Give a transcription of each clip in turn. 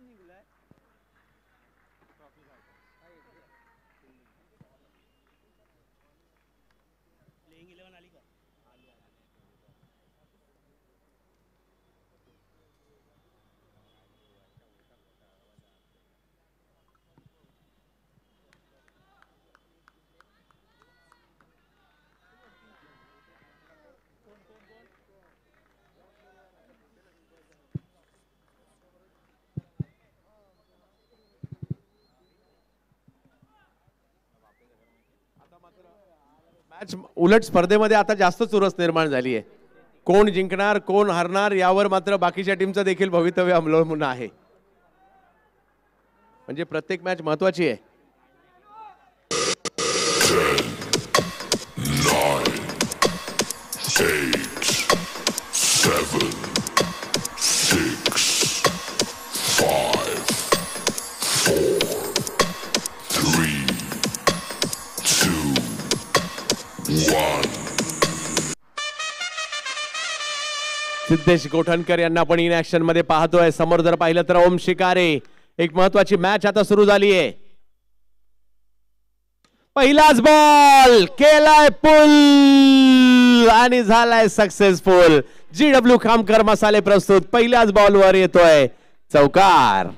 पण जिंकलाय playing eleven आज उलट स्पर्धेमध्ये आता जास्त चुरस निर्माण झाली आहे कोण जिंकणार कोण हरणार यावर मात्र बाकीच्या टीमचं देखील भवितव्य अवलंबून आहे म्हणजे प्रत्येक मॅच महत्वाची आहे सिद्धेश गोठणकर यांना आपण इन ऍक्शन मध्ये पाहतोय समोर जर पाहिलं तर ओम शिकारे एक महत्वाची मॅच आता सुरू झाली आहे पहिलाच बॉल केलाय पुल आणि झालाय सक्सेसफुल जी डब्ल्यू खामकर मसाले प्रस्तुत पहिल्याच बॉलवर येतोय चौकार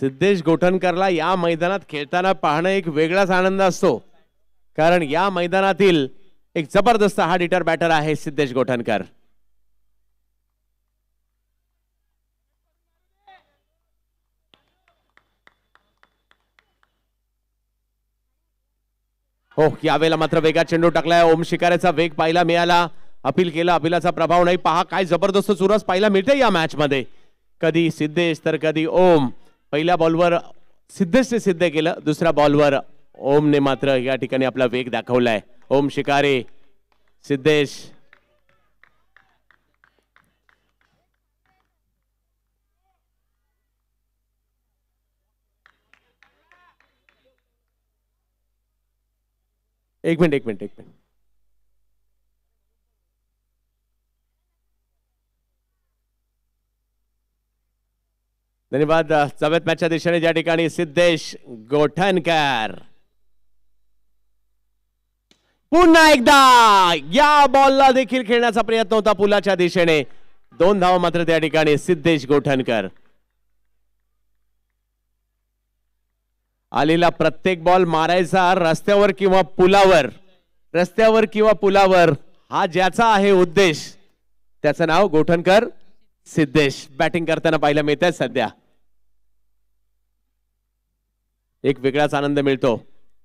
सिद्धेश गोठणकरला या मैदानात खेळताना पाहणं एक वेगळाच आनंद असतो कारण या मैदानातील एक जबरदस्त हा डिटर बॅटर आहे सिद्धेश गोठणकर हो यावेळेला मात्र वेगात चेंडू टाकलाय ओम शिकारेचा वेग पाहायला मिळाला अपील केला अपिलाचा प्रभाव नाही पहा काय जबरदस्त चुरस पाहायला मिळते या मॅचमध्ये कधी सिद्धेश तर कधी ओम पहिल्या बॉलवर सिद्धेशने सिद्ध केलं दुसऱ्या बॉलवर ओमने मात्र या ठिकाणी आपला वेग दाखवलाय ओम शिकारे सिद्धेश एक मिनिट एक मिनिट एक मिनिट धन्यवाद चव्यात मॅचच्या दिशेने ज्या ठिकाणी सिद्धेश गोठणकर पुन्हा एकदा या बॉलला देखील खेळण्याचा प्रयत्न होता पुलाच्या दिशेने दोन धावा मात्र त्या ठिकाणी सिद्धेश गोठणकर आलेला प्रत्येक बॉल मारायचा रस्त्यावर किंवा पुलावर रस्त्यावर किंवा पुलावर हा ज्याचा आहे उद्देश त्याचं नाव गोठणकर सिद्धेश बॅटिंग करताना पाहायला मिळत आहे सध्या एक वेगळाच आनंद मिळतो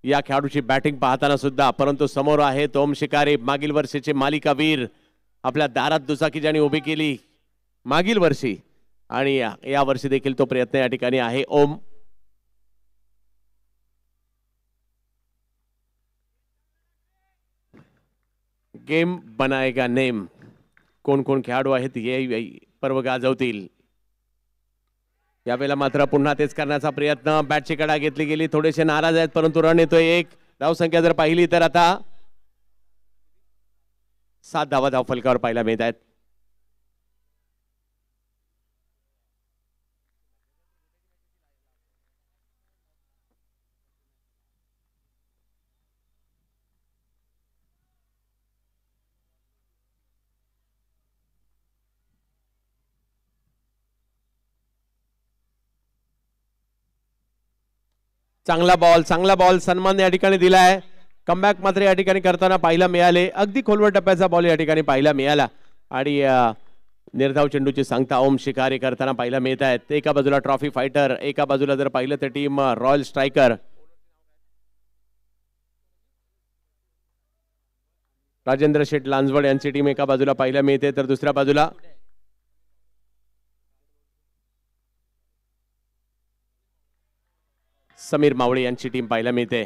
या खेळाडूची बॅटिंग पाहताना सुद्धा परंतु समोर आहे तोम शिकारी मागील वर्षीचे मालिकावीर आपल्या दारात दुचाकी ज्याने उभी केली मागील वर्षी आणि या वर्षी देखील तो प्रयत्न या ठिकाणी आहे ओम गेम बनाएगा नेम कोण कोण खेळाडू आहेत हे पर्व गाजवतील यावेळेला मात्र पुन्हा तेच करण्याचा प्रयत्न बॅटची कडा घेतली गेली थोडेसे नाराज आहेत परंतु रन येतोय एक धावसंख्या जर पाहिली तर आता सात धावा धाव फलकावर पाहायला मिळत आहेत चांगला बॉल चांगला बॉल सन्मान या ठिकाणी दिला आहे कमबॅक मात्र या ठिकाणी करताना पाहायला मिळाले अगदी खोलवर टप्प्याचा बॉल या ठिकाणी पाहायला मिळाला आणि निर्धाव चेंडूची सांगता ओम शिकारी करताना पाहायला मिळत आहेत एका बाजूला ट्रॉफी फायटर एका बाजूला जर पाहिलं तर team royal striker Rajendra Sheth Lanjwad यांची टीम एका बाजूला पाहायला मिळते तर दुसऱ्या बाजूला समीर मावळे यांची टीम पाहायला मिळते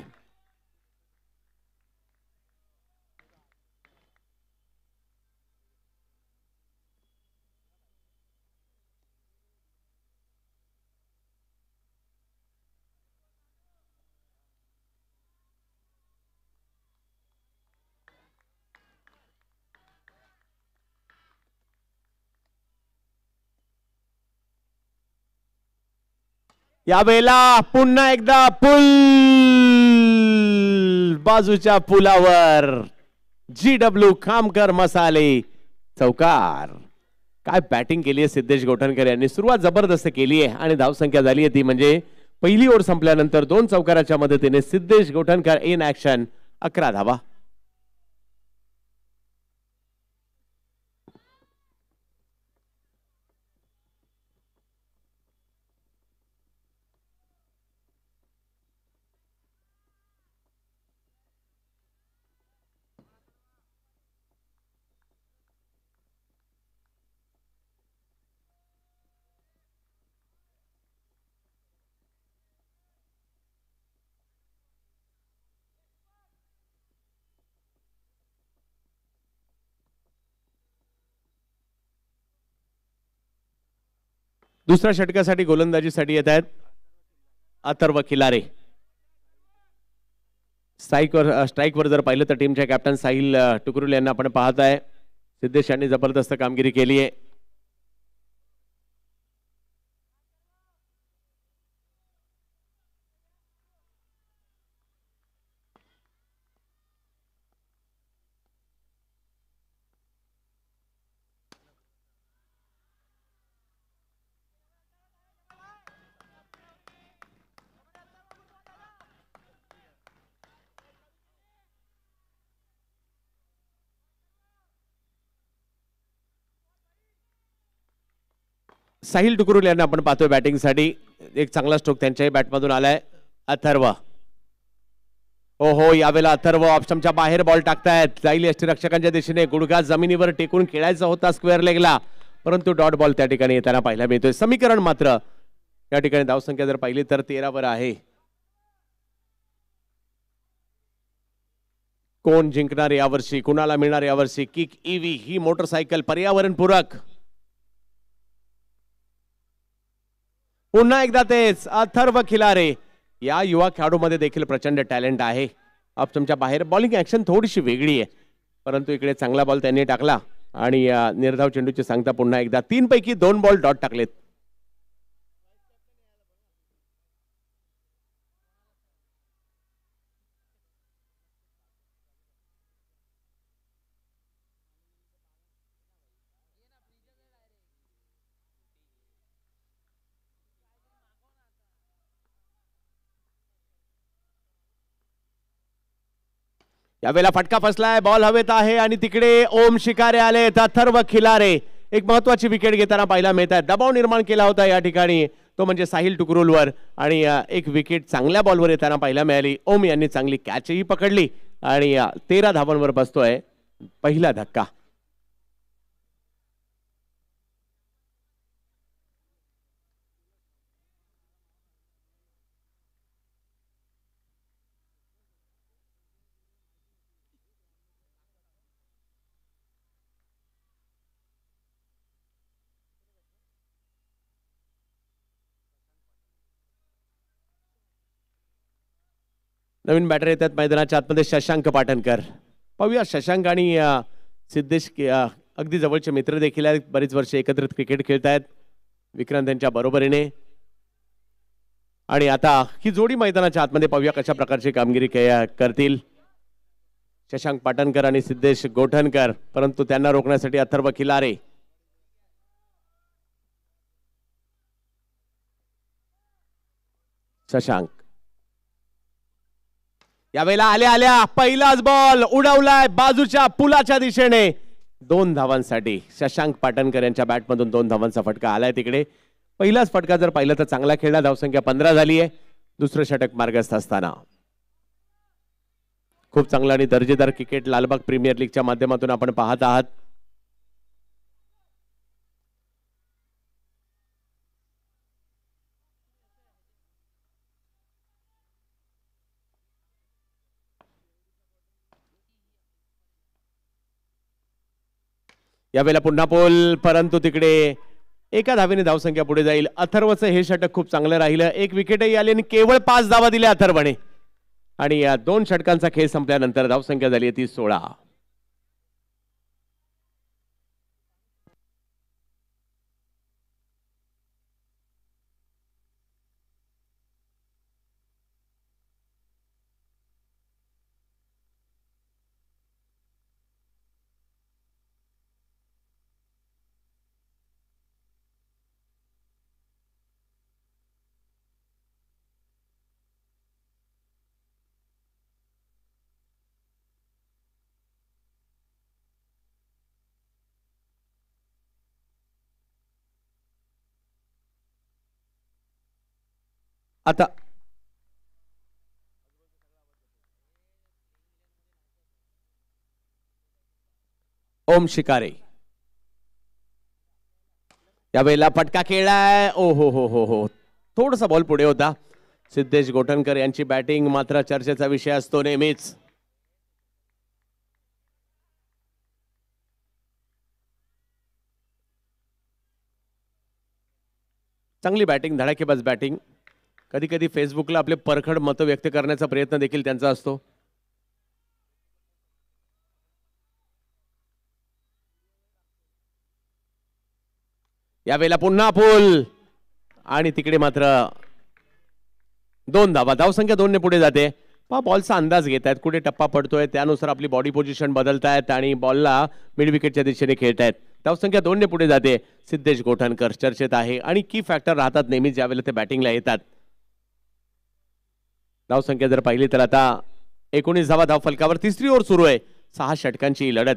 या वेळेला पुन्हा एकदा पुल बाजूच्या पुलावर जी डब्ल्यू खामकर मसाले चौकार काय बॅटिंग केली आहे सिद्धेश गोठणकर यांनी सुरुवात जबरदस्त केली आहे आणि धावसंख्या झाली आहे ती म्हणजे पहिली ओढ संपल्यानंतर दोन चौकाराच्या मदतीने सिद्धेश गोठणकर इन ॲक्शन अकरा धावा दुसऱ्या षटकासाठी गोलंदाजीसाठी येत आहेत अथर्व किलारे स्ट्राईकवर स्ट्राईकवर जर पाहिलं तर टीमच्या कॅप्टन साहिल टुकरुल यांना आपण पाहत आहे सिद्धेश यांनी जबरदस्त कामगिरी केली आहे साहिल डुकरुल यांना आपण पाहतोय बॅटिंगसाठी एक चांगला स्ट्रोक त्यांच्याही बॅटमधून आलाय अथर्व हो हो यावेळेला अथर्व ऑप्शनच्या बाहेर बॉल टाकतायत जाईल रक्षकांच्या दिशेने गुडघा जमिनीवर टेकून खेळायचा होता स्क्वेअर लेगला परंतु डॉट बॉल त्या ठिकाणी येताना पाहायला मिळतोय समीकरण मात्र या ठिकाणी धावसंख्या जर पाहिली तर तेरावर आहे कोण जिंकणार यावर्षी कुणाला मिळणार यावर्षी किक ईव्ही e ही मोटरसायकल पर्यावरणपूरक पुन्हा एकदा तेच अथर्व खिलारे या युवा खेळाडूमध्ये देखील प्रचंड टॅलेंट आहे अब तुमच्या बाहेर बॉलिंग ॲक्शन थोडीशी वेगळी आहे परंतु इकडे चांगला बॉल त्यांनी टाकला आणि निर्धाव चेंडूची सांगता पुन्हा एकदा तीनपैकी दोन बॉल डॉट टाकलेत यावेळेला फटका फसलाय बॉल हवेत आहे आणि तिकडे ओम शिकारे आले अथर्व खिलारे एक महत्वाची विकेट घेताना पाहायला मिळत आहे दबाव निर्माण केला होता या ठिकाणी तो म्हणजे साहिल टुकरुलवर आणि एक विकेट चांगल्या बॉलवर येताना पाहायला मिळाली ओम यांनी चांगली कॅचही पकडली आणि तेरा धावांवर बसतोय पहिला धक्का नवीन बॅटर येतात मैदानाच्या आतमध्ये शशांक पाटणकर पाहूया शशांक आणि सिद्धेश अगदी जवळचे मित्र देखील आहेत बरीच वर्ष एकत्रित क्रिकेट खेळत आहेत विक्रांत यांच्या बरोबरीने आणि आता ही जोडी मैदानाच्या आतमध्ये पाहूया कशा प्रकारची कामगिरी करतील शशांक पाटणकर आणि सिद्धेश गोठणकर परंतु त्यांना रोखण्यासाठी अथर्व खिलारे शशांक यावेळेला आल्या आल्या पहिलाच बॉल उडवलाय बाजूच्या पुलाच्या दिशेने दोन धावांसाठी शशांक पाटणकर यांच्या बॅटमधून दोन धावांचा फटका आलाय तिकडे पहिलाच फटका जर पाहिला तर चांगला खेळला धावसंख्या पंधरा झाली आहे दुसरं षटक मार्गस्थ असताना खूप चांगला आणि दर्जेदार क्रिकेट लालबाग प्रीमियर लीगच्या माध्यमातून आपण पाहत आहात यावेळेला पुन्हा पोल परंतु तिकडे एका धावीने धावसंख्या पुढे जाईल अथर्वचं हे षटक खूप चांगलं राहिलं एक विकेटही आली आणि केवळ पाच धावा दिल्या अथर्वने आणि या दोन षटकांचा खेळ संपल्यानंतर धावसंख्या झाली ती सोळा आता ओम शिकारे यावेळेला पटका केलाय ओ हो हो हो हो थोडासा बॉल पुढे होता सिद्धेश गोठणकर यांची बॅटिंग मात्र चर्चेचा विषय असतो नेहमीच चांगली बॅटिंग धडाकेबाज बॅटिंग कधी कधी फेसबुकला आपले परखड मतं व्यक्त करण्याचा प्रयत्न देखील त्यांचा असतो यावेळेला पुन्हा पूल आणि तिकडे मात्र दोन धावा धावसंख्या दोनने पुढे जाते पहा बॉलचा अंदाज घेत आहेत कुठे टप्पा पडतोय त्यानुसार आपली बॉडी पोझिशन बदलतायत आणि बॉलला मिडविकेटच्या दिशेने खेळतायत धावसंख्या दोनने पुढे जाते सिद्धेश गोठणकर चर्चेत आहे आणि की फॅक्टर राहतात नेहमीच ज्यावेळेला ते बॅटिंगला येतात धावसंख्या जर पाहिली तर आता एकोणीस धावा धाव फलकावर तिसरी ओर सुरू आहे सहा षटकांची लढत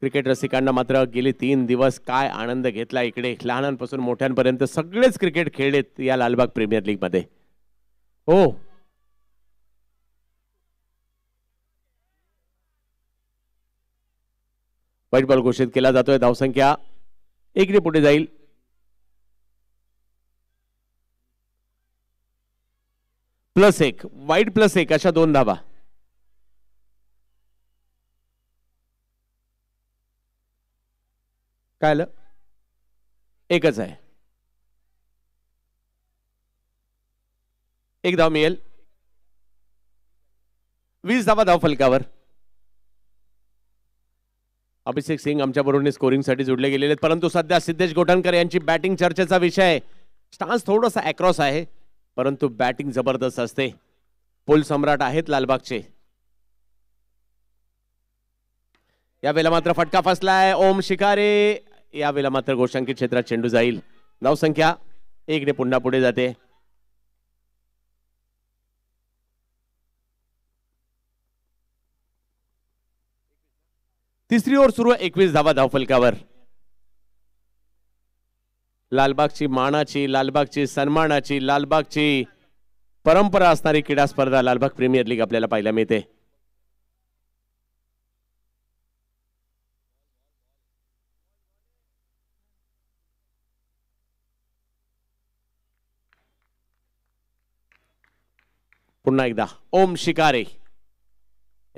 क्रिकेट रसिकांना मात्र गेले तीन दिवस काय आनंद घेतला इकडे लहानांपासून मोठ्यांपर्यंत सगळेच क्रिकेट खेळलेत या लालबाग प्रीमियर लीग मध्ये हो वाईट बॉल घोषित केला जातोय धावसंख्या एकरी पुढे जाईल प्लस एक वाईट प्लस एक अशा दोन धावा काय आलं एकच आहे एक धाव मिळेल वीस धावा धाव फलकावर अभिषेक सिंग आमच्या स्कोरिंग स्कोरिंगसाठी जोडले गेलेले आहेत परंतु सध्या सिद्धेश गोठणकर यांची बॅटिंग चर्चेचा विषय स्टान्स थोडासा अक्रॉस आहे परंतु बॅटिंग जबरदस्त असते पुल सम्राट आहेत लालबागचे यावेळेला मात्र फटका फसलाय ओम शिकारे या यावेळेला मात्र गोशांकित क्षेत्रात चेंडू जाईल एक एकने पुन्हा पुढे जाते तिसरी ओर सुरू एकवीस धावा धावफलकावर लालबागची मानाची लालबागची सन्मानाची लालबागची परंपरा असणारी क्रीडा स्पर्धा लालबाग प्रीमियर लीग आपल्याला पाहायला मिळते पुन्हा एकदा ओम शिकारे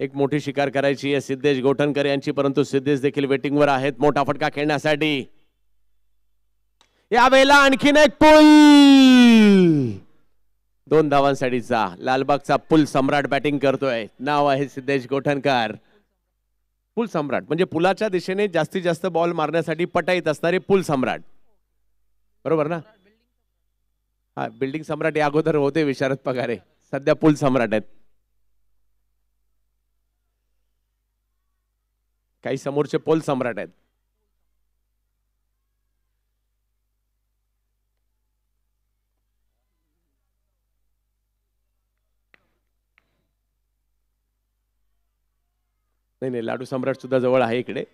एक मोठी शिकार करायची आहे सिद्धेश गोठणकर यांची परंतु सिद्धेश देखील वेटिंगवर आहेत मोठा फटका खेळण्यासाठी यावेळेला आणखीन एक पूल दोन धावांसाठीचा लालबागचा पुल सम्राट बॅटिंग करतोय नाव आहे सिद्धेश गोठणकर पुल सम्राट म्हणजे पुलाच्या दिशेने जास्तीत जास्त बॉल मारण्यासाठी पटाईत असणारे पुल सम्राट बरोबर ना हा बिल्डिंग सम्राट या अगोदर होते विशारद पगारे सध्या पुल सम्राट आहेत काही समोरचे पोल सम्राट आहेत नाही नाही लाडू सम्राट सुद्धा जवळ आहे इकडे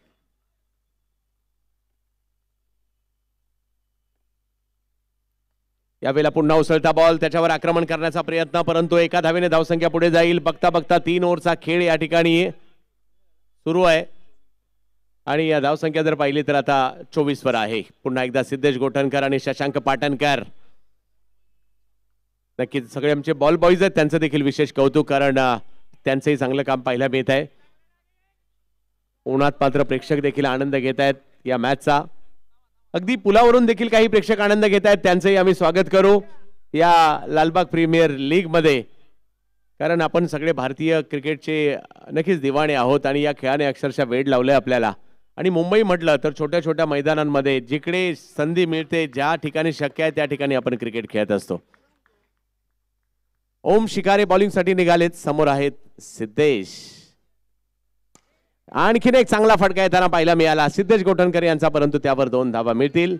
यावेळेला पुन्हा उसळता बॉल त्याच्यावर आक्रमण करण्याचा प्रयत्न परंतु एका धावेने धावसंख्या पुढे जाईल बघता बघता तीन ओव्हरचा खेळ या ठिकाणी सुरू आहे आणि या धावसंख्या जर पाहिली तर आता चोवीस वर आहे पुन्हा एकदा सिद्धेश गोठणकर आणि शशांक पाटणकर नक्कीच सगळे आमचे बॉल बॉईज आहेत त्यांचं देखील विशेष कौतुक कारण त्यांचंही चांगलं काम पाहिला मिळत आहे उन्हात पात्र प्रेक्षक देखील आनंद घेत आहेत या मॅचचा अगदी पुलावरून देखील काही प्रेक्षक आनंद घेत आहेत त्यांचंही आम्ही स्वागत करू या लालबाग प्रीमियर लीगमध्ये कारण आपण सगळे भारतीय क्रिकेटचे नक्कीच दिवाणे आहोत आणि या खेळाने अक्षरशः वेळ लावलं आपल्याला आणि मुंबई म्हटलं तर छोट्या छोट्या मैदानांमध्ये जिकडे संधी मिळते ज्या ठिकाणी शक्य आहे त्या ठिकाणी आपण क्रिकेट खेळत असतो ओम शिकारे बॉलिंगसाठी निघालेत समोर आहेत सिद्धेश आणखीन एक चांगला फटका येताना पाहिला मिळाला सिद्धेश गोठणकर यांचा परंतु त्यावर दोन धावा मिळतील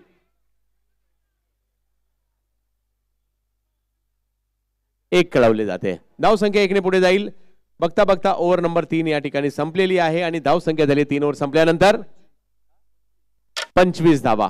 एक कळवले जाते धावसंख्या एकने पुढे जाईल बघता बघता ओव्हर नंबर तीन या ठिकाणी संपलेली आहे आणि धावसंख्या झाली तीन ओव्हर संपल्यानंतर पंचवीस धावा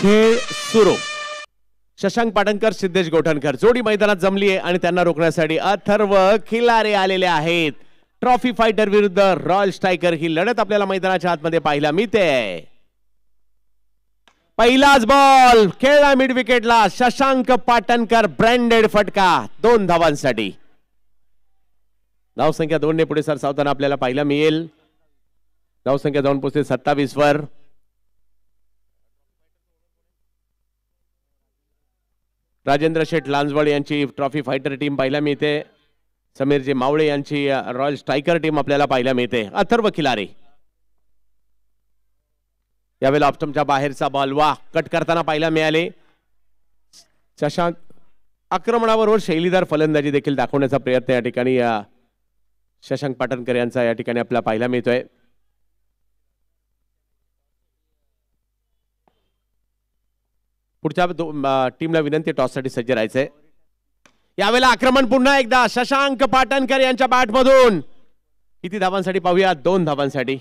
खेळ सुरू शशांक पाटणकर सिद्धेश गोठणकर जोडी मैदानात जमली आहे आणि त्यांना रोखण्यासाठी अथर्व खिलारे आलेले आहेत ट्रॉफी फायटर विरुद्ध रॉयल स्ट्रायकर ही लढत आपल्याला मैदानाच्या आतमध्ये पाहायला मिळते पहिलाच बॉल खेळला मिड विकेटला शशांक पाटणकर ब्रँडेड फटका दोन धावांसाठी धावसंख्या दोन ने पुढे सर सावताना आपल्याला पाहायला मिळेल धावसंख्या जाऊन पोचते सत्तावीस वर राजेंद्र शेठ लांजवळ यांची ट्रॉफी फायटर टीम पाहायला मिळते समीरजी मावळे यांची रॉयल स्ट्रायकर टीम आपल्याला पाहायला मिळते अथर्व खिलारे यावेळेला ऑप्टमच्या बाहेरचा बॉल वा कट करताना पाहायला मिळाले शशांक आक्रमणाबरोबर शैलीदार फलंदाजी देखील दाखवण्याचा प्रयत्न या ठिकाणी शशांक पाटणकर यांचा या ठिकाणी आपल्याला पाहायला मिळतोय पुढच्या टीमला विनंती टॉससाठी सज्ज राहायचंय यावेळेला आक्रमण पुन्हा एकदा शशांक पाटणकर यांच्या बॅटमधून किती धावांसाठी पाहूया दोन धावांसाठी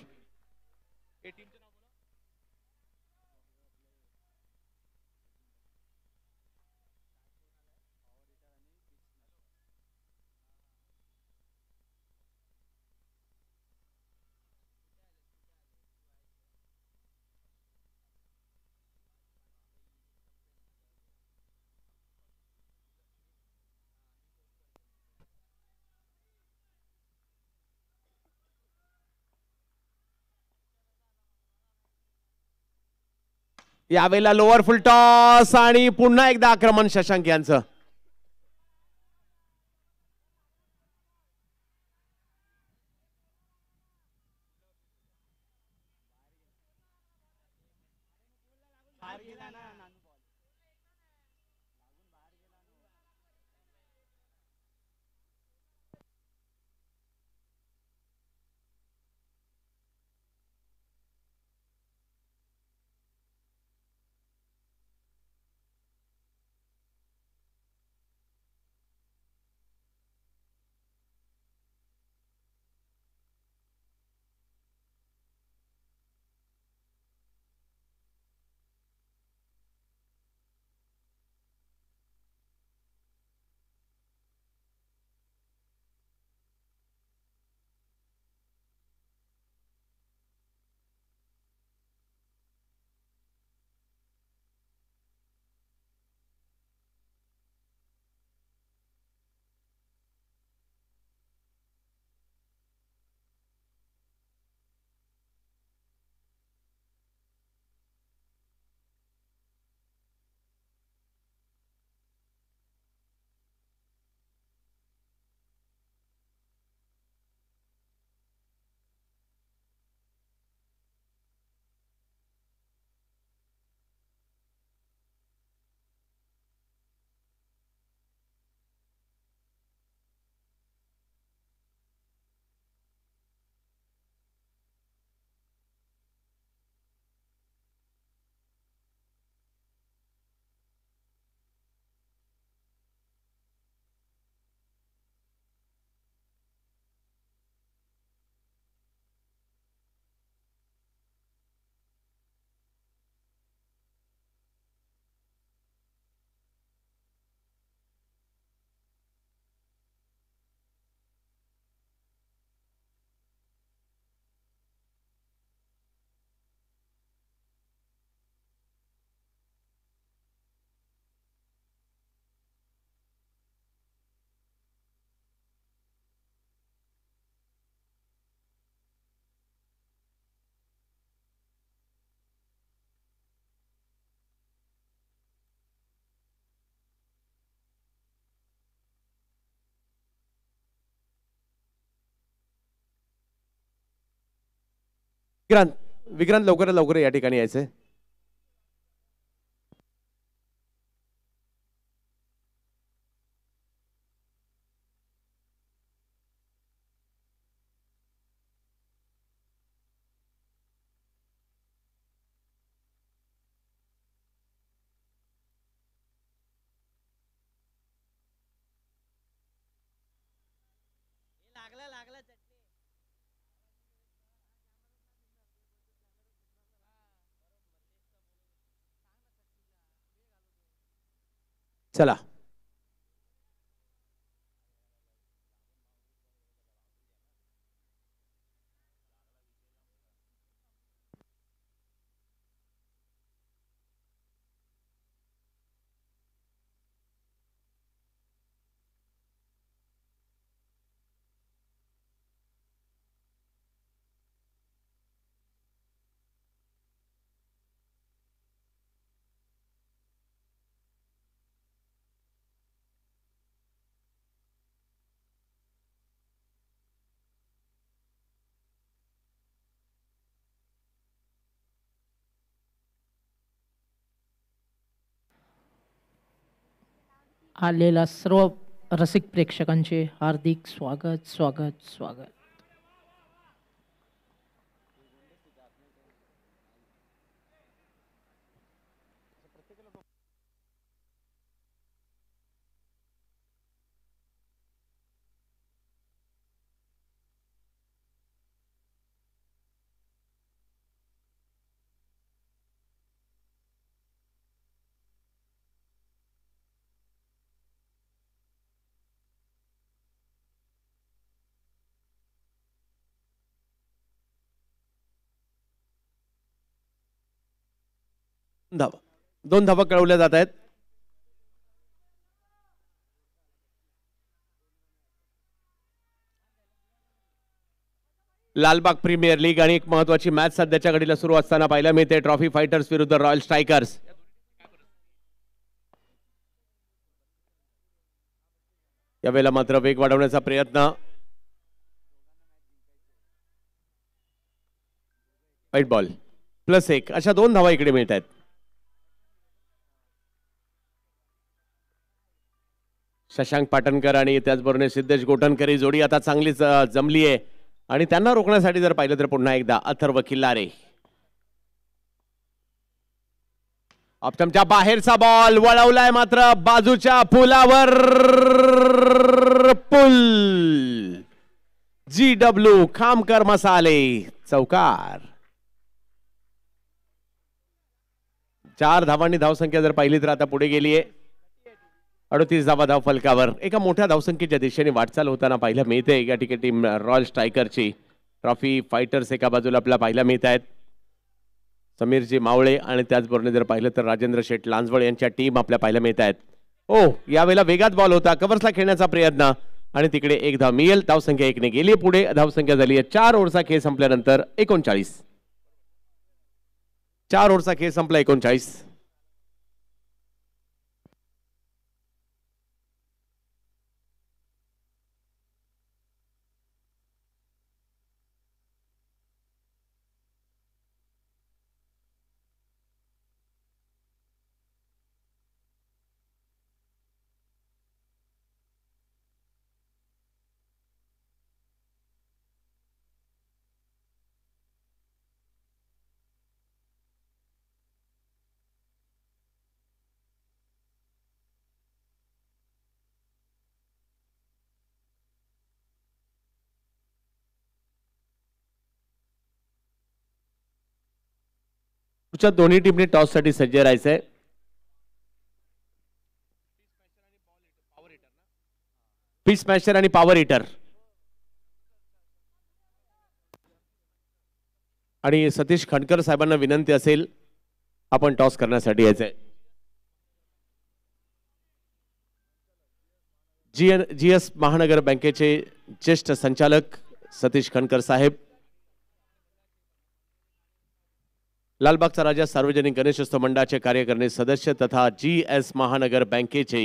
यावेळेला लोअर फुलटॉस आणि पुन्हा एकदा आक्रमण शशांक यांचं विक्रांत विक्रांत लवकर लवकर या ठिकाणी यायचं Hasta आलेला सर्व रसिक प्रेक्षकांचे हार्दिक स्वागत स्वागत स्वागत धावा दोन धावा कळवल्या जात आहेत लालबाग प्रीमियर लीग आणि एक महत्वाची मॅच सध्याच्या घडीला सुरू असताना पाहायला मिळते ट्रॉफी फायटर्स विरुद्ध रॉयल स्ट्रायकर्स यावेळेला मात्र वेग वाढवण्याचा प्रयत्न वाईट बॉल प्लस एक अशा दोन धावा इकडे मिळत आहेत शशांक पाटणकर आणि त्याचबरोबर सिद्धेश गोटणकर ही जोडी आता चांगलीच जमली आहे आणि त्यांना रोखण्यासाठी जर पाहिलं तर पुन्हा एकदा अथर्व किल्लारे अपचमच्या बाहेरचा बॉल वळवलाय मात्र बाजूच्या पुलावर पुल जी डब्ल्यू खामकर मसाले चौकार चार धावांनी धावसंख्या जर पाहिली तर आता पुढे गेली आहे अडोतीस धावा धाव फलकावर एका मोठ्या धावसंख्येच्या दिशेने वाटचाल होताना पाहायला मिळते या ठिकाणी टीम रॉयल स्ट्रायकरची ट्रॉफी फायटर्स एका बाजूला आपल्याला पाहायला मिळत आहेत समीरजी मावळे आणि त्याचबरोबर जर पाहिलं तर राजेंद्र शेठ लांजवळ यांच्या टीम आपल्या पाहायला मिळत आहेत ओ यावेळेला वेगात बॉल होता कवर्सला खेळण्याचा प्रयत्न आणि तिकडे एक धाव मिळेल धावसंख्या एकने गेली पुढे धावसंख्या झाली आहे चार ओव्हरचा खेळ संपल्यानंतर एकोणचाळीस चार ओव्हरचा खेळ संपला एकोणचाळीस पुढच्या दोन्ही टीमने साठी सज्ज राहायचंय मॅशर आणि पॉवर हिटर आणि सतीश खणकर साहेबांना विनंती असेल आपण टॉस करण्यासाठी यायचंय जी एन जी महानगर बँकेचे ज्येष्ठ संचालक सतीश खणकर साहेब लालबागचा राजा सार्वजनिक गणेशोत्सव मंडळाचे कार्यकारिणी सदस्य तथा जी एस महानगर बँकेचे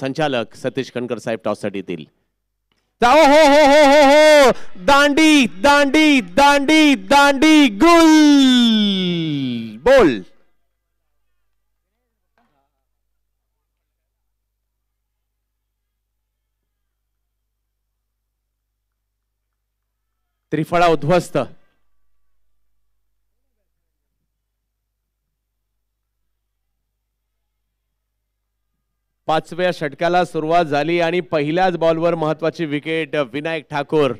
संचालक सतीश कणकर साहेब टॉससाठी येतील हो हो हो हो हो दांडी दांडी दांडी दांडी गुल बोल त्रिफळा उद्ध्वस्त पाचव्या षटकाला सुरुवात झाली आणि पहिल्याच बॉलवर महत्वाची विकेट विनायक ठाकूर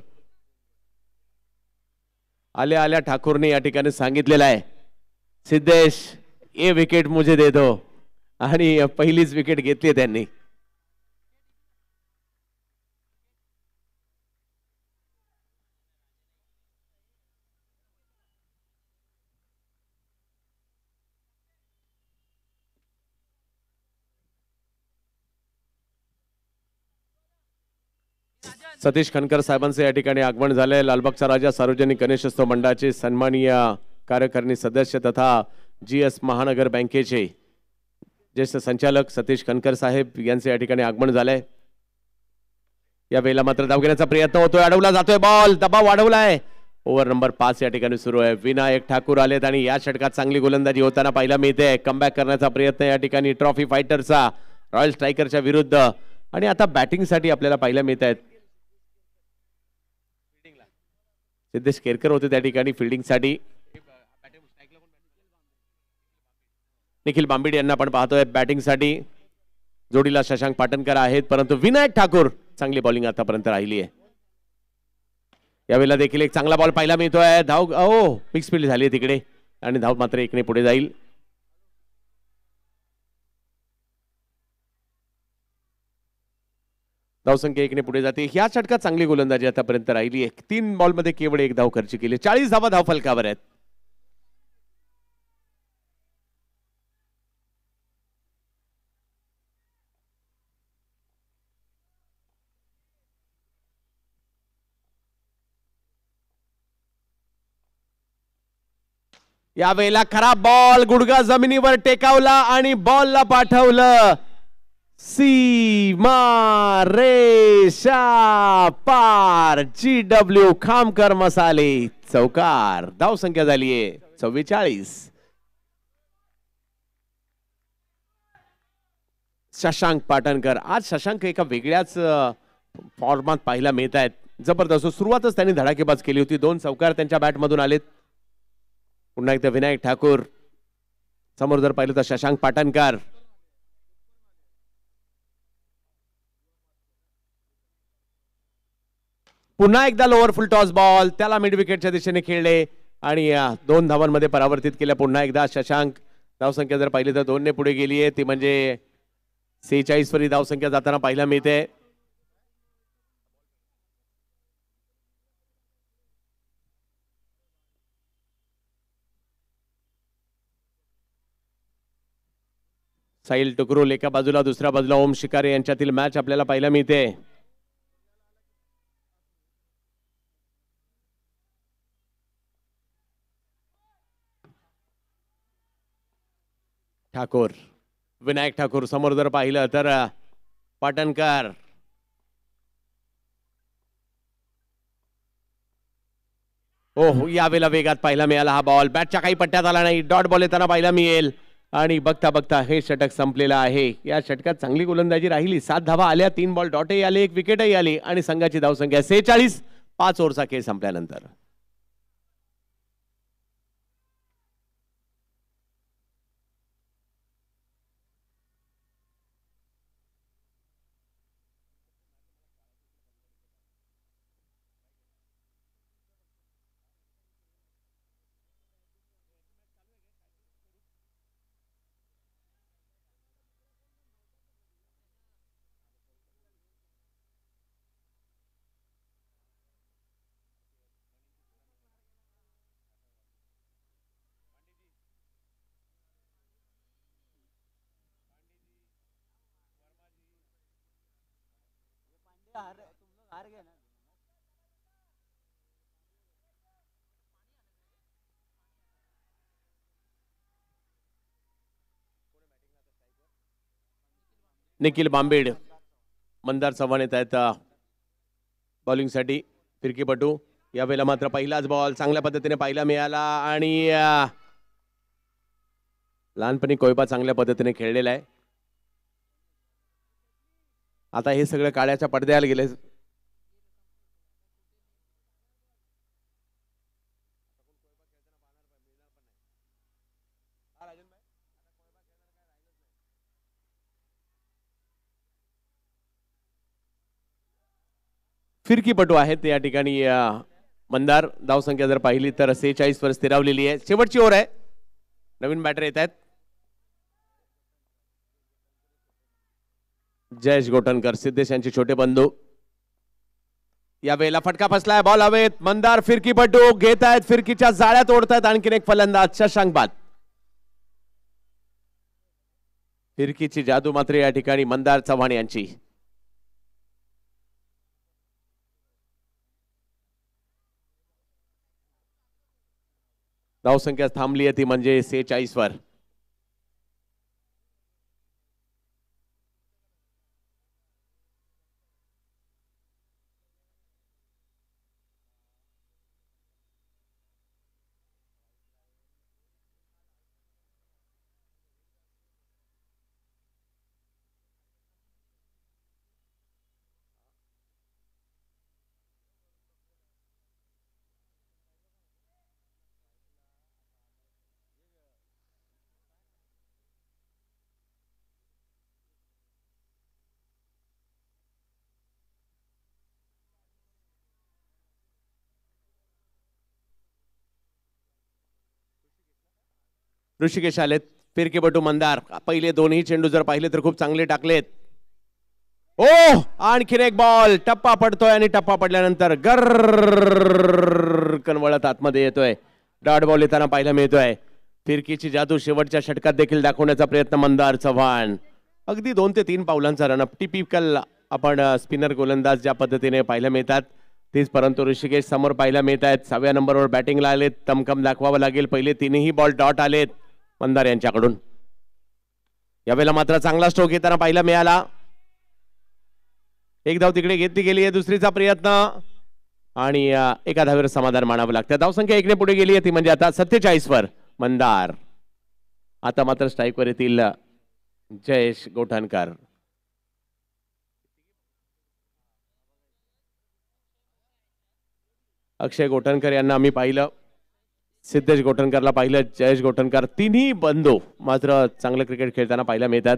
आल्या आल्या ठाकूरने या ठिकाणी सांगितलेलं आहे सिद्धेश ए विकेट मुझे दे दो आणि पहिलीच विकेट घेतली त्यांनी सतीश खनकर साहेबांचं या ठिकाणी आगमन झालंय लालबाग लालबागचा राजा सार्वजनिक गणेशोत्सव मंडळाचे सन्मानीय कार्यकारिणी सदस्य तथा जी एस महानगर बँकेचे ज्येष्ठ संचालक सतीश खनकर साहेब यांचे या ठिकाणी आगमन झालंय या वेळेला मात्र धाव घेण्याचा प्रयत्न होतोय अडवला जातोय बॉल दबाव वाढवलाय ओव्हर नंबर पाच या ठिकाणी सुरू आहे विनायक ठाकूर आलेत आणि या षटकात चांगली गोलंदाजी होताना पाहायला मिळते कमबॅक करण्याचा प्रयत्न या ठिकाणी ट्रॉफी फायटरचा रॉयल स्ट्रायकरच्या विरुद्ध आणि आता बॅटिंगसाठी आपल्याला पाहायला मिळत आहेत सिद्धेश केरकर होते त्या ठिकाणी फिल्डिंगसाठी निखिल बांबिड यांना आपण पाहतोय बॅटिंगसाठी जोडीला शशांक पाटणकर आहेत परंतु विनायक ठाकूर चांगली बॉलिंग आतापर्यंत राहिली आहे यावेळेला देखील एक चांगला बॉल पाहायला मिळतोय धाव ओ मिक्स फील्ड झाली आहे तिकडे आणि धाव मात्र एकने पुढे जाईल धावसंख्या एकने पुढे जाते ह्या षटकात चांगली गोलंदाजी आतापर्यंत राहिली आहे तीन बॉल बॉलमध्ये केवळ एक धाव खर्च केली चाळीस धावा धाव फलकावर आहेत यावेळेला खराब बॉल गुडगा जमिनीवर टेकावला आणि बॉलला पाठवलं रे शा पार जी डब्ल्यू खामकर मसाले चौकार धाव संख्या झालीये चव्वेचाळीस शशांक पाटणकर आज शशांक एका वेगळ्याच फॉर्मात पाहायला मिळत आहेत जबरदस्त सुरुवातच त्यांनी धडाकेबाज केली होती दोन चौकार त्यांच्या बॅटमधून आलेत पुन्हा एकदा विनायक ठाकूर समोर जर पाहिलं तर शशांक पाटणकर पुन्हा एकदा लोअर फुल टॉस बॉल त्याला मिड विकेटच्या दिशेने खेळले आणि दोन धावांमध्ये परावर्तित केल्या पुन्हा एकदा शशांक धावसंख्या जर पाहिली तर दोनने पुढे गेली आहे ती म्हणजे सेहेचाळीस वरी धावसंख्या जाताना पाहायला मिळते साहिल टुकरुल एका बाजूला दुसऱ्या बाजूला ओम शिकारे यांच्यातील मॅच आपल्याला पाहायला मिळते ठाकूर विनायक ठाकूर समोर जर पाहिलं तर पाटणकर ओह यावेळेला वेगात पाहिला मिळाला हा बॉल बॅटच्या काही पट्ट्यात आला नाही डॉट बॉल येताना पाहिला मिळेल आणि बघता बघता हे षटक संपलेलं आहे या षटकात चांगली गोलंदाजी राहिली सात धावा आल्या तीन बॉल डॉटही आले एक विकेटही आली आणि संघाची धावसंख्या सेहेचाळीस पाच ओव्हरचा खेळ संपल्यानंतर मार्ग ना निखिल बांबेड मंदार चव्हाण येत आहेत बॉलिंगसाठी फिरकीपटू यावेळेला मात्र पहिलाच बॉल चांगल्या पद्धतीने पाहिला मिळाला आणि लहानपणी कोयपा चांगल्या पद्धतीने खेळलेला आहे आता हे सगळं काळ्याच्या पडद्याला गेले फिरकीपटू आहेत या ठिकाणी मंदार धावसंख्या जर पाहिली तर सेहेचाळीस वर स्थिरावलेली आहे शेवटची ओर आहे नवीन बॅटर येत आहेत जयेश गोटणकर सिद्धेश यांचे छोटे बंधू या वेळेला फटका फसलाय बॉल हवेत मंदार फिरकीपटू घेत आहेत फिरकीच्या जाळ्यात ओढतायत आणखीन एक फलंदाज शशांक फिरकीची जादू मात्र या ठिकाणी मंदार चव्हाण यांची धावसंख्या थांबली आहे ती म्हणजे सेहेचाळीसवर ऋषिकेश आलेत फिरकीपटू मंदार पहिले दोन्ही चेंडू जर पाहिले तर खूप चांगले टाकलेत ओ आणखीन एक बॉल टप्पा पडतोय आणि टप्पा पडल्यानंतर गर कनवळत आतमध्ये येतोय डॉट बॉल येताना पाहायला मिळतोय फिरकीची जादू शेवटच्या षटकात देखील दाखवण्याचा प्रयत्न मंदार चव्हाण अगदी दोन ते तीन पावलांचा रनअप टिपिकल आपण स्पिनर गोलंदाज ज्या पद्धतीने पाहायला मिळतात तीच परंतु ऋषिकेश समोर पाहायला मिळत आहेत सहाव्या नंबरवर बॅटिंगला आलेत तमकम दाखवावं लागेल पहिले तीनही बॉल डॉट आलेत मंदार यांच्याकडून यावेळेला मात्र चांगला स्ट्रोक येताना पाहिला मिळाला एक धाव तिकडे घेतली गेली आहे दुसरीचा प्रयत्न आणि एका धावेवर समाधान मानावं लागतं धावसंख्या एकने पुढे गेली आहे ती म्हणजे आता वर मंदार आता मात्र स्ट्राईकवर येतील जयेश गोठणकर अक्षय गोठणकर यांना आम्ही पाहिलं सिद्धेश गोठणकरला पाहिलं जयेश गोठणकर तिन्ही बंधू मात्र चांगलं क्रिकेट खेळताना पाहायला मिळतात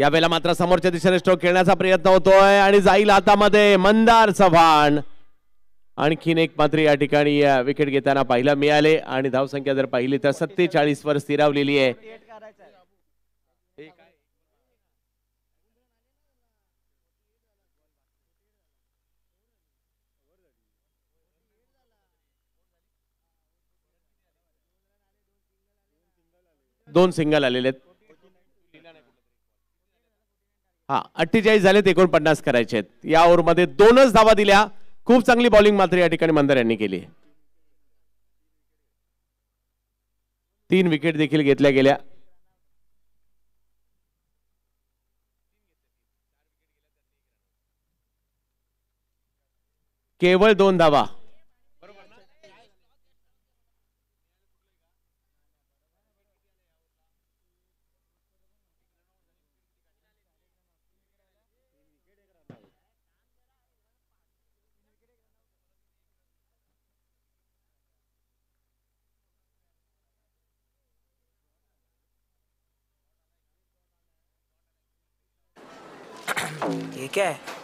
यावेळेला मात्र समोरच्या दिशेने स्ट्रोक खेळण्याचा प्रयत्न होतोय आणि जाईल हातामध्ये मंदार चव्हाण आणखीन एक मात्र या ठिकाणी विकेट घेताना पाहायला मिळाले आणि धावसंख्या जर पाहिली तर सत्तेचाळीस वर स्थिरावलेली आहे दोन सिंगल आलेले आहेत हा अठ्ठेचाळीस झालेत एकोणपन्नास करायचे आहेत या ओव्हरमध्ये दोनच धावा दिल्या खूप चांगली बॉलिंग मात्र या ठिकाणी मंदार यांनी केली तीन विकेट देखील घेतल्या गेल्या केवळ दोन धावा ठीक है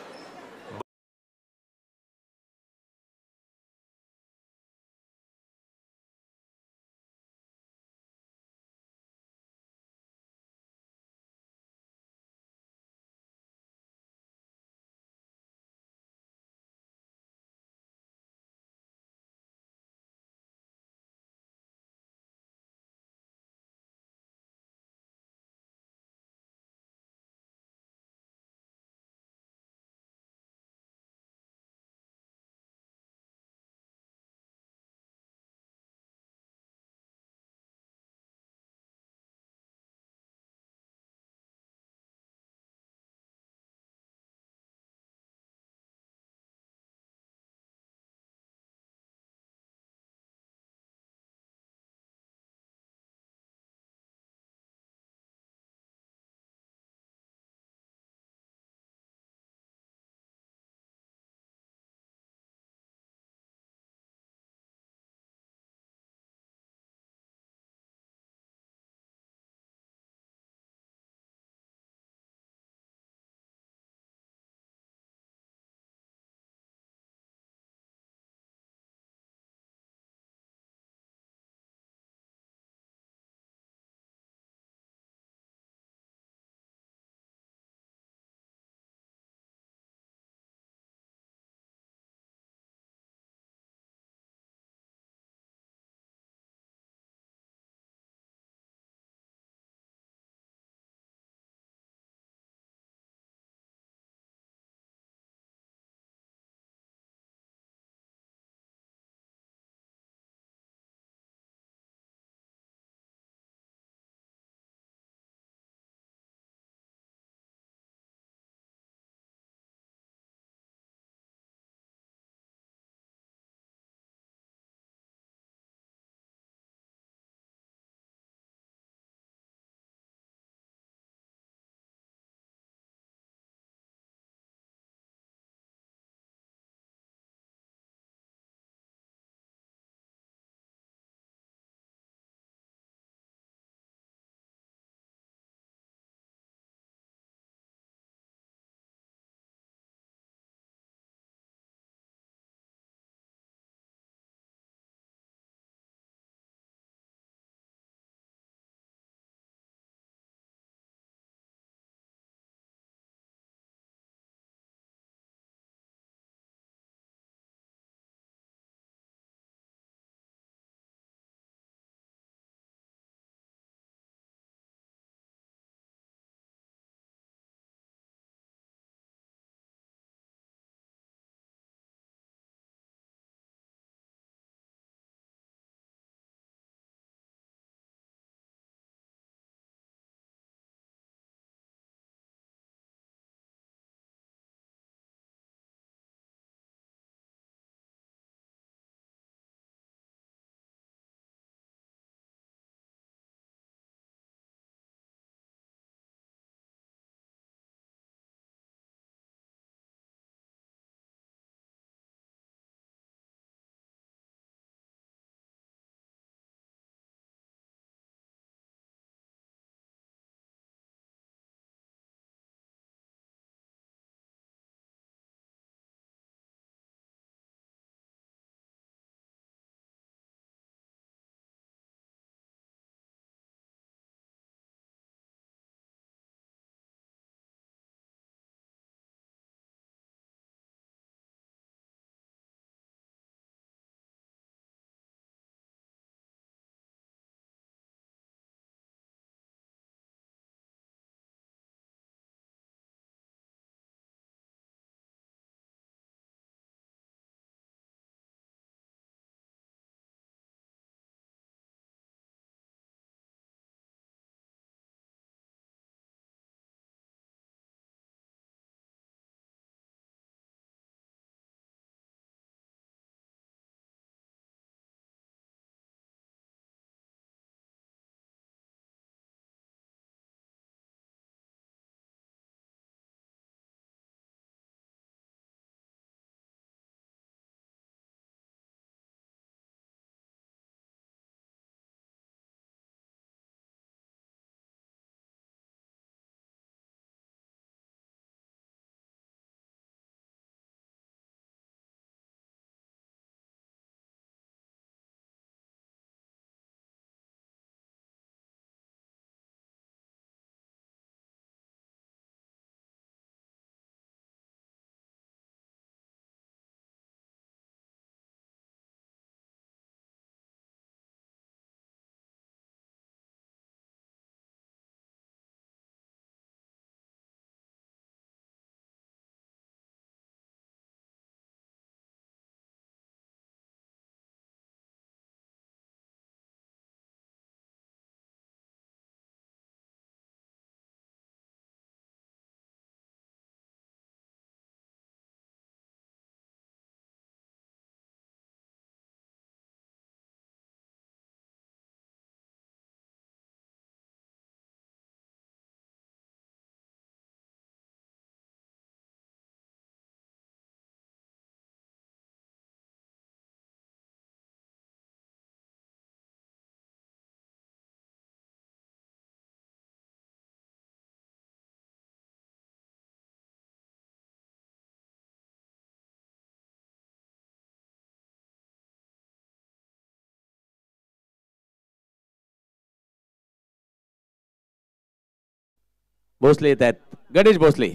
भोसले येत आहेत गणेश भोसले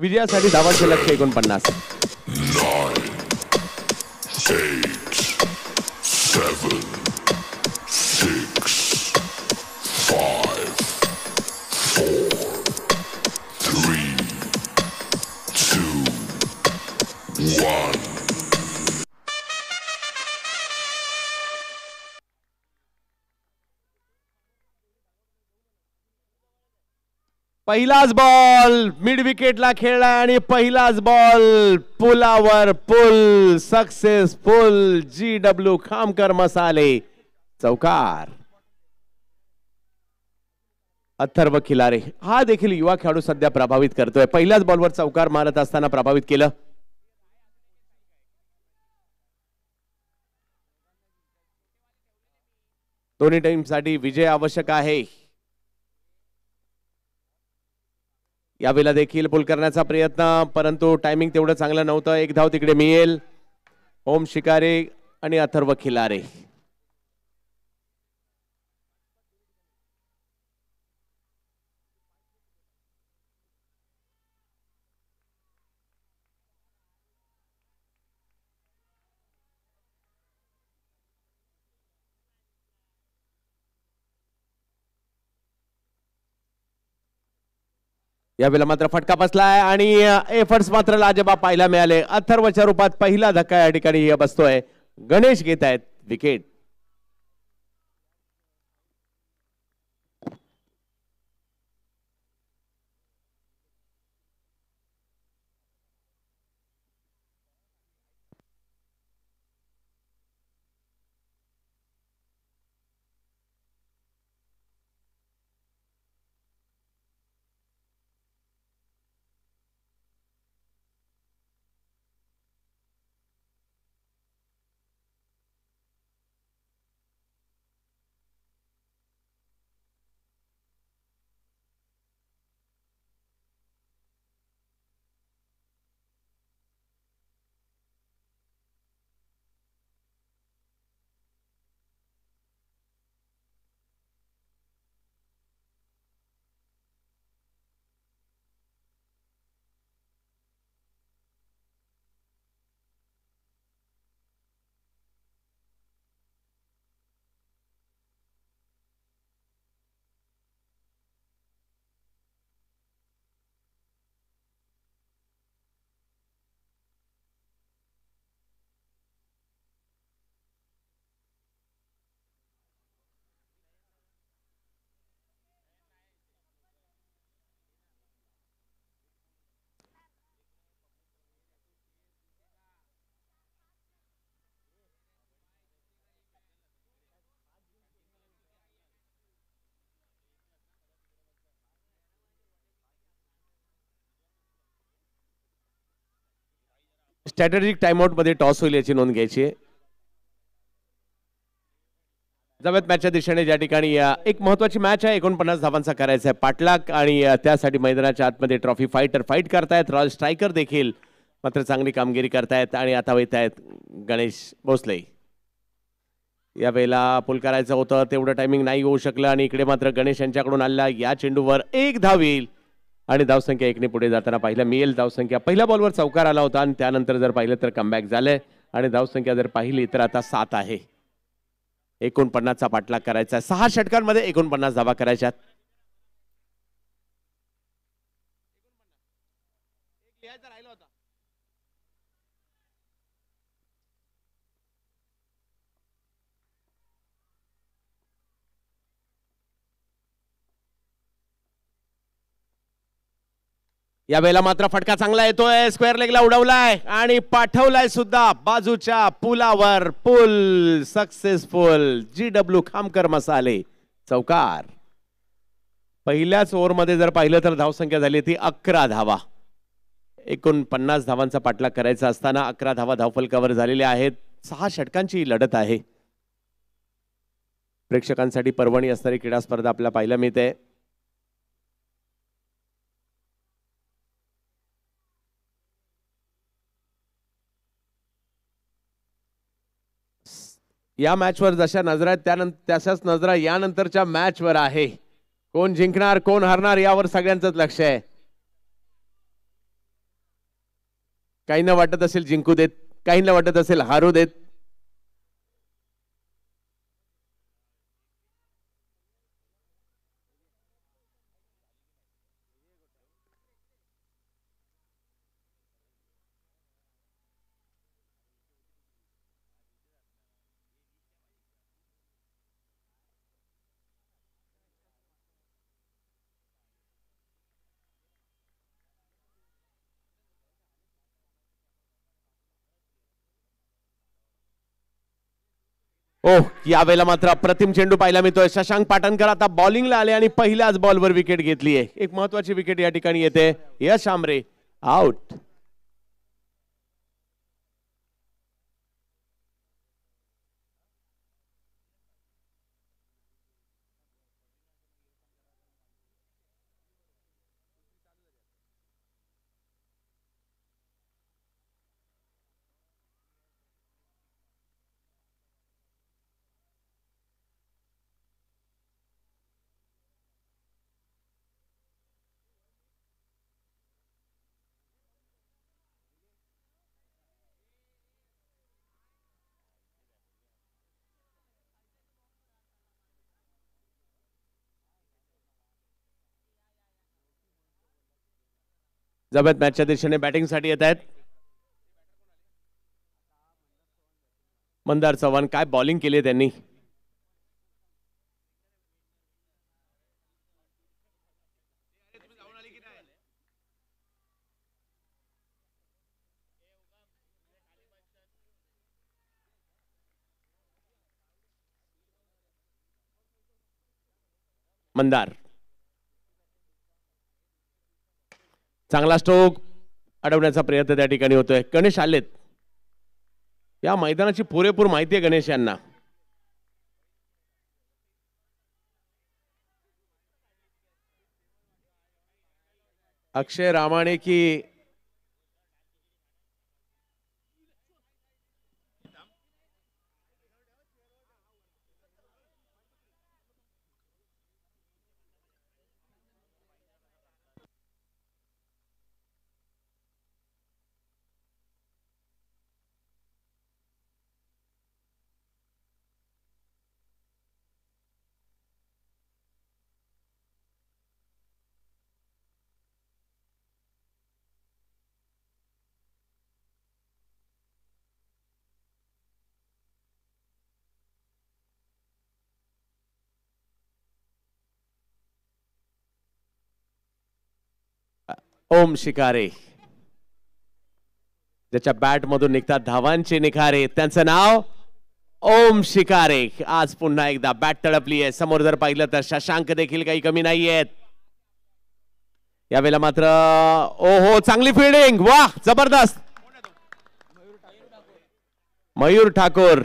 विजयासाठी धावा लक्ष एकोणपन्नास पहिलाच बॉल मिड विकेटला खेळला आणि पहिलाच बॉल पुलावर पुल सक्सेसफुल जी डब्ल्यू खामकर मसाले चौकार अथर्व खिलारे हा देखील युवा खेळाडू सध्या प्रभावित करतोय पहिल्याच बॉलवर चौकार मारत असताना प्रभावित केलं दोन्ही टीमसाठी विजय आवश्यक आहे यावेळेला देखील पुल करण्याचा प्रयत्न परंतु टायमिंग तेवढं चांगलं नव्हतं एक धाव तिकडे मिळेल ओम शिकारे आणि अथर्व खिलारे या यावेळेला मात्र फटका बसला आहे आणि एफर्ट्स मात्र लाजबा पाहायला मिळाले अथर्वच्या रूपात पहिला धक्का या ठिकाणी बसतोय गणेश घेत आहेत विकेट स्ट्रॅटेजिक मध्ये टॉस होईल याची नोंद घ्यायची मॅचच्या दिशेने ज्या ठिकाणी एक महत्वाची मॅच आहे एकोणपन्नास धावांचा करायचा आहे पाटलाक आणि त्यासाठी मैदानाच्या आतमध्ये ट्रॉफी फायटर फाईट करतायत रॉयल स्ट्रायकर देखील मात्र चांगली कामगिरी करतायत आणि आता वेतायत आहेत गणेश भोसले या वेळेला पुल करायचं होतं तेवढं टायमिंग नाही होऊ शकलं आणि इकडे मात्र गणेश यांच्याकडून आलेला या चेंडूवर एक धाव येईल आणि धावसंख्या एकने पुढे जाताना पाहिलं मिळेल धावसंख्या पहिल्या बॉलवर चौकार आला होता आणि त्यानंतर जर पाहिलं तर कमबॅक झालंय आणि धावसंख्या जर पाहिली तर आता सात आहे एकोणपन्नासचा पाठलाग करायचा आहे सहा षटकांमध्ये एकोणपन्नास धावा आहेत वेळेला मात्र फटका चांगला येतोय स्क्वेअर लेगला उडवलाय आणि पाठवलाय सुद्धा बाजूच्या पुलावर पुल सक्सेसफुल जी डब्ल्यू खामकर मसाले चौकार पहिल्याच ओव्हरमध्ये जर पाहिलं तर धावसंख्या झाली ती अकरा धावा एकूण पन्नास धावांचा पाठलाग करायचा असताना अकरा धावा धावफलकावर झालेल्या आहेत सहा षटकांची लढत आहे प्रेक्षकांसाठी पर्वणी असणारी क्रीडा स्पर्धा आपल्याला पाहायला मिळते या मॅचवर जशा नजरा आहेत त्यानंतर तशाच नजरा यानंतरच्या मॅचवर आहे कोण जिंकणार कोण हरणार यावर सगळ्यांचंच लक्ष आहे काहींना वाटत असेल जिंकू देत काहींना वाटत असेल हारू देत ओह वेळेला मात्र अप्रतिम चेंडू पाहिला मिळतोय शशांक पाटणकर आता बॉलिंगला आले आणि पहिल्याच बॉलवर विकेट घेतली आहे एक महत्वाची विकेट या ठिकाणी येते यश आमरे आउट जबत मॅचच्या दिशेने बॅटिंगसाठी येत आहेत मंदार चव्हाण काय बॉलिंग केली त्यांनी मंदार चांगला स्ट्रोक अडवण्याचा प्रयत्न त्या ठिकाणी होतोय गणेश आलेत या मैदानाची पुरेपूर माहिती आहे गणेश यांना अक्षय रामाणे की ओम शिकारे ज्याच्या बॅटमधून निघतात धावांचे निखारे त्यांचं नाव ओम शिकारे आज पुन्हा एकदा बॅट तडपली आहे समोर जर पाहिलं तर शशांक देखील काही कमी नाही आहेत यावेळेला मात्र ओ हो चांगली फिल्डिंग वा जबरदस्त मयूर ठाकूर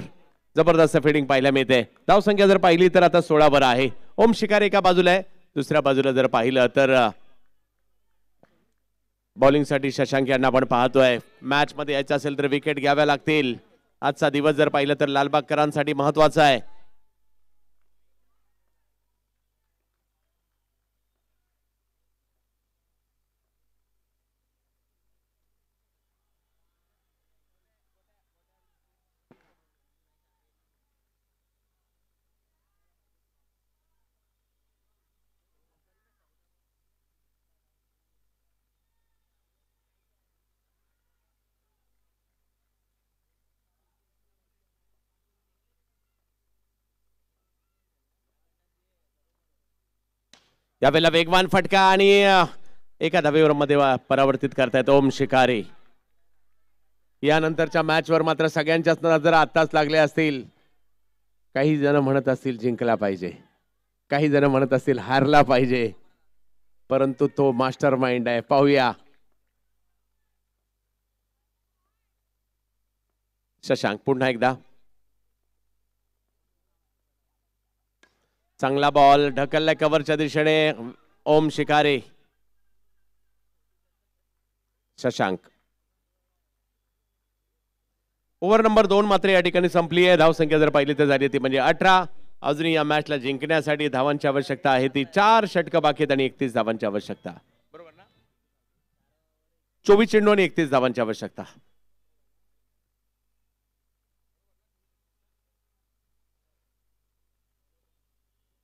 जबरदस्त फिल्डिंग पाहायला मिळते धावसंख्या जर पाहिली तर आता सोळावर आहे ओम शिकारे एका बाजूला आहे दुसऱ्या बाजूला जर पाहिलं तर बॉलिंग बॉलिंगसाठी शशांक यांना आपण पाहतोय मॅचमध्ये यायचं असेल तर विकेट घ्याव्या लागतील आजचा दिवस जर पाहिलं तर लालबागकरांसाठी महत्वाचा आहे यावेळेला वेगवान फटका आणि एका धावेवर मध्ये परावर्तित करतायत ओम शिकारी यानंतरच्या मॅचवर मात्र सगळ्यांच्याच जर आत्ताच लागले असतील काही जण म्हणत असतील जिंकला पाहिजे काही जण म्हणत असतील हारला पाहिजे परंतु तो मास्टर माइंड आहे पाहूया शशांक पुन्हा एकदा चांगला बॉल ढकलल्या कव्हरच्या दिशेने ओम शिकारे शशांक ओव्हर नंबर दोन मात्र या ठिकाणी संपली आहे धावसंख्या जर पाहिली तर झाली ती म्हणजे अठरा अजून या मॅचला जिंकण्यासाठी धावांची आवश्यकता आहे ती चार षटक बाकी आणि एकतीस धावांची आवश्यकता बरोबर ना चोवीस चेंडू आणि एकतीस धावांची आवश्यकता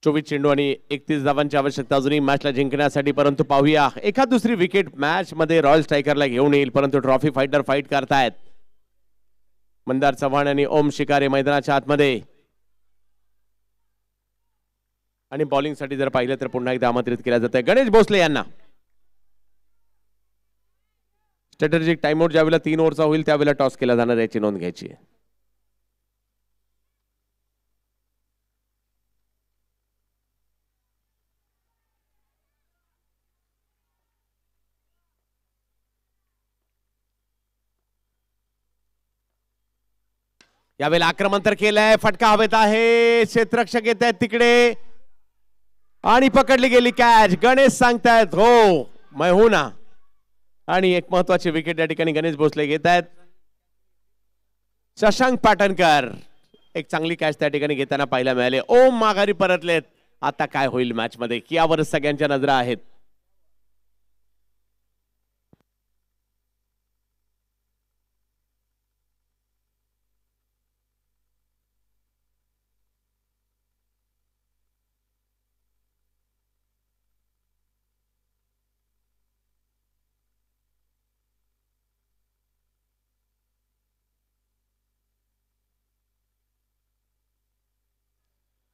चोवीस चेंडू आणि एकतीस धावांची आवश्यकता अजूनही मॅचला जिंकण्यासाठी परंतु पाहूया एखाद दुसरी विकेट मॅच मध्ये रॉयल स्ट्रायकरला घेऊन येईल परंतु ट्रॉफी फायटर फाईट करतायत मंदार चव्हाण आणि ओम शिकारे मैदानाच्या आतमध्ये आणि बॉलिंगसाठी जर पाहिलं तर पुन्हा एकदा आमंत्रित केलं जात गणेश भोसले यांना स्ट्रॅटर्जिक टाइमआउट ज्यावेळेला तीन ओव्हरचा होईल त्यावेळेला टॉस केला जाणार याची नोंद घ्यायची आहे यावेळेला आक्रमण तर केलंय फटका हवेत आहे क्षेत्रक्षक येत आहेत तिकडे आणि पकडली गेली कॅच गणेश सांगतायत हो मै हो ना आणि एक महत्वाची विकेट या ठिकाणी गणेश भोसले घेत आहेत शशांक पाटणकर एक चांगली कॅच त्या ठिकाणी घेताना पाहायला मिळाले ओम माघारी परतलेत आता काय होईल मॅच मध्ये यावरच सगळ्यांच्या नजरा आहेत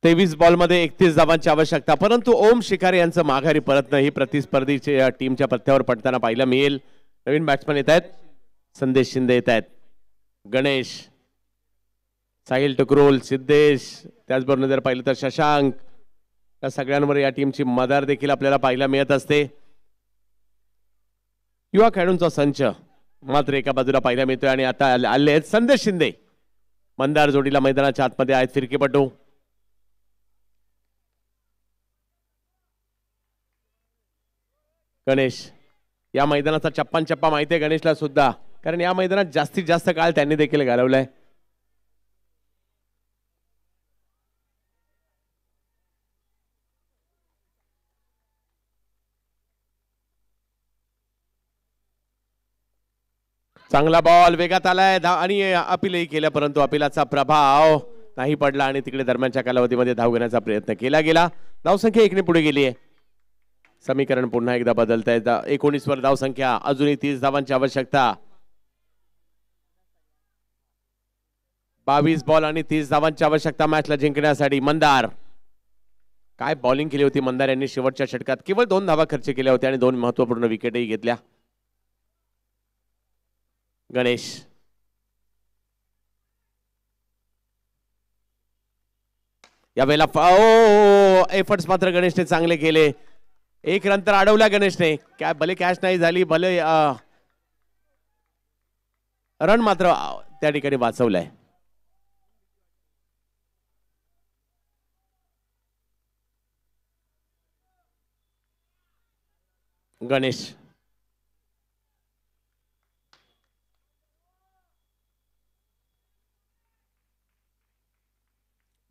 तेवीस बॉलमध्ये एकतीस धावांची आवश्यकता परंतु ओम शिकारे यांचं माघारी परत नाही प्रतिस्पर्धीच्या या टीमच्या पत्त्यावर पडताना पाहायला मिळेल नवीन बॅट्समॅन येत आहेत संदेश शिंदे येत आहेत गणेश साहिल टकरोल सिद्धेश त्याचबरोबर जर पाहिलं तर शशांक या सगळ्यांवर या टीमची मदार देखील आपल्याला पाहायला मिळत असते युवा खेळाडूंचा संच मात्र एका बाजूला पाहायला मिळतोय आणि आता आले आहेत संदेश शिंदे मंदार जोडीला मैदानाच्या आतमध्ये आहेत फिरकीपटू गणेश या मैदानाचा चप्पान चप्पा माहिती आहे गणेशला सुद्धा कारण या मैदानात जास्तीत जास्त काळ त्यांनी देखील घालवलाय चांगला बॉल वेगात आलाय आणि अपिलही केलं परंतु अपिलाचा प्रभाव नाही पडला आणि तिकडे दरम्यानच्या कालावधीमध्ये धाव घेण्याचा प्रयत्न केला गेला धावसंख्या एकने पुढे गेली आहे समीकरण पुन्हा एकदा बदलता येतं एकोणीसवर संख्या अजूनही तीस धावांची आवश्यकता बावीस बॉल आणि तीस धावांची आवश्यकता मॅचला जिंकण्यासाठी मंदार काय बॉलिंग केली होती मंदार यांनी शेवटच्या षटकात केवळ दोन धावा खर्च केल्या होत्या आणि दोन महत्वपूर्ण विकेटही घेतल्या गणेश यावेळेला एफर्ट्स oh, मात्र गणेशने चांगले केले एक रन तर अडवला गणेशने कॅ भले कॅश नाही झाली भले रन मात्र त्या ठिकाणी वाचवलाय गणेश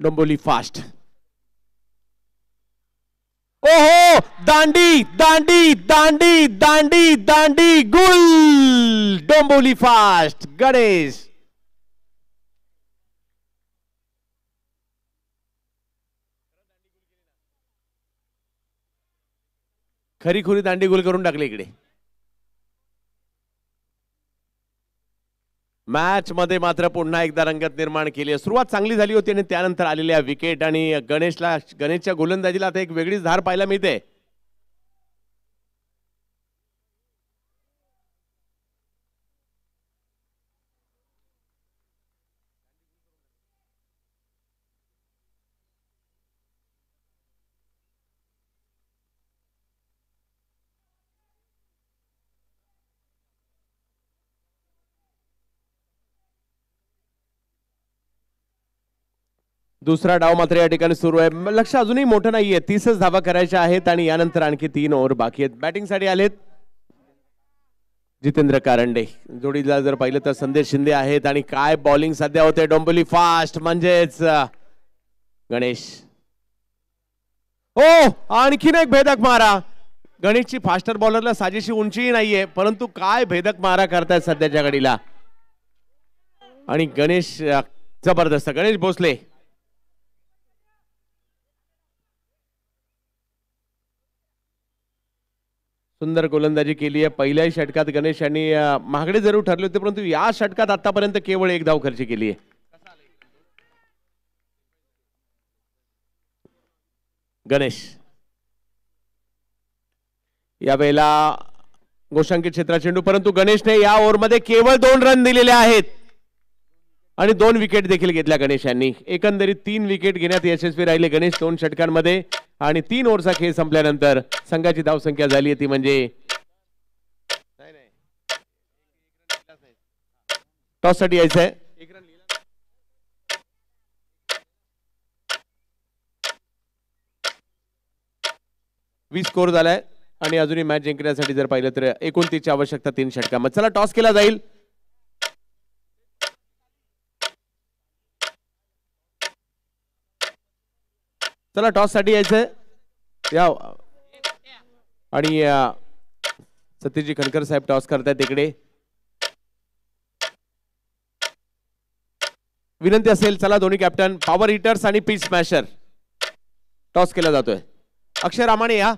डोंबोली फास्ट ओहो दांडी दांडी दांडी दांडी दांडी गुल डोंबोली फास्ट गणेश खरी खुरी दांडी गुल करून टाकली इकडे मॅचमध्ये मात्र पुन्हा एकदा रंगत निर्माण केली आहे सुरुवात चांगली झाली होती आणि त्यानंतर आलेल्या विकेट आणि गणेशला गणेशच्या गोलंदाजीला आता एक वेगळीच धार पाहायला मिळते दुसरा डाव मात्र या ठिकाणी सुरू आहे लक्ष अजूनही मोठं नाहीये तीसच धावा करायच्या आहेत आणि यानंतर आणखी तीन ओव्हर बाकी आहेत बॅटिंगसाठी आलेत जितेंद्र कारंडे जोडीला जर पाहिलं तर संदेश शिंदे आहेत आणि काय बॉलिंग सध्या होते डोंबोली फास्ट म्हणजेच गणेश हो आणखीन एक भेदक मारा गणेशची फास्टर बॉलरला साजेशी उंचीही नाहीये परंतु काय भेदक मारा करतायत सध्याच्या घडीला आणि गणेश जबरदस्त गणेश भोसले सुंदर गोलंदाजी केली आहे पहिल्याही षटकात गणेश यांनी महागडे जरूर ठरले होते परंतु या षटकात आतापर्यंत केवळ एक धाव खर्च केली आहे गणेश यावेळेला गोशांकित क्षेत्रात चेंडू परंतु गणेशने या ओव्हरमध्ये केवळ दोन रन दिलेले आहेत आणि दोन विकेट देखील घेतल्या गणेश यांनी एकंदरीत तीन विकेट घेण्यात यशस्वी राहिले गणेश दोन षटकांमध्ये आणि तीन ओव्हरचा खेळ संपल्यानंतर संघाची धावसंख्या झाली ती म्हणजे टॉस साठी यायचंय वीस स्कोर झालाय आणि अजूनही मॅच जिंकण्यासाठी जर पाहिलं तर एकोणतीसची आवश्यकता तीन षटकामध्ये चला टॉस केला जाईल चला टॉस साठी यायचंय या आणि सतीजी खनकर साहेब टॉस करतायत तिकडे विनंती असेल चला दोन्ही कॅप्टन पॉवर हिटर्स आणि पीच स्मॅशर टॉस केला जातोय अक्षय रामाने या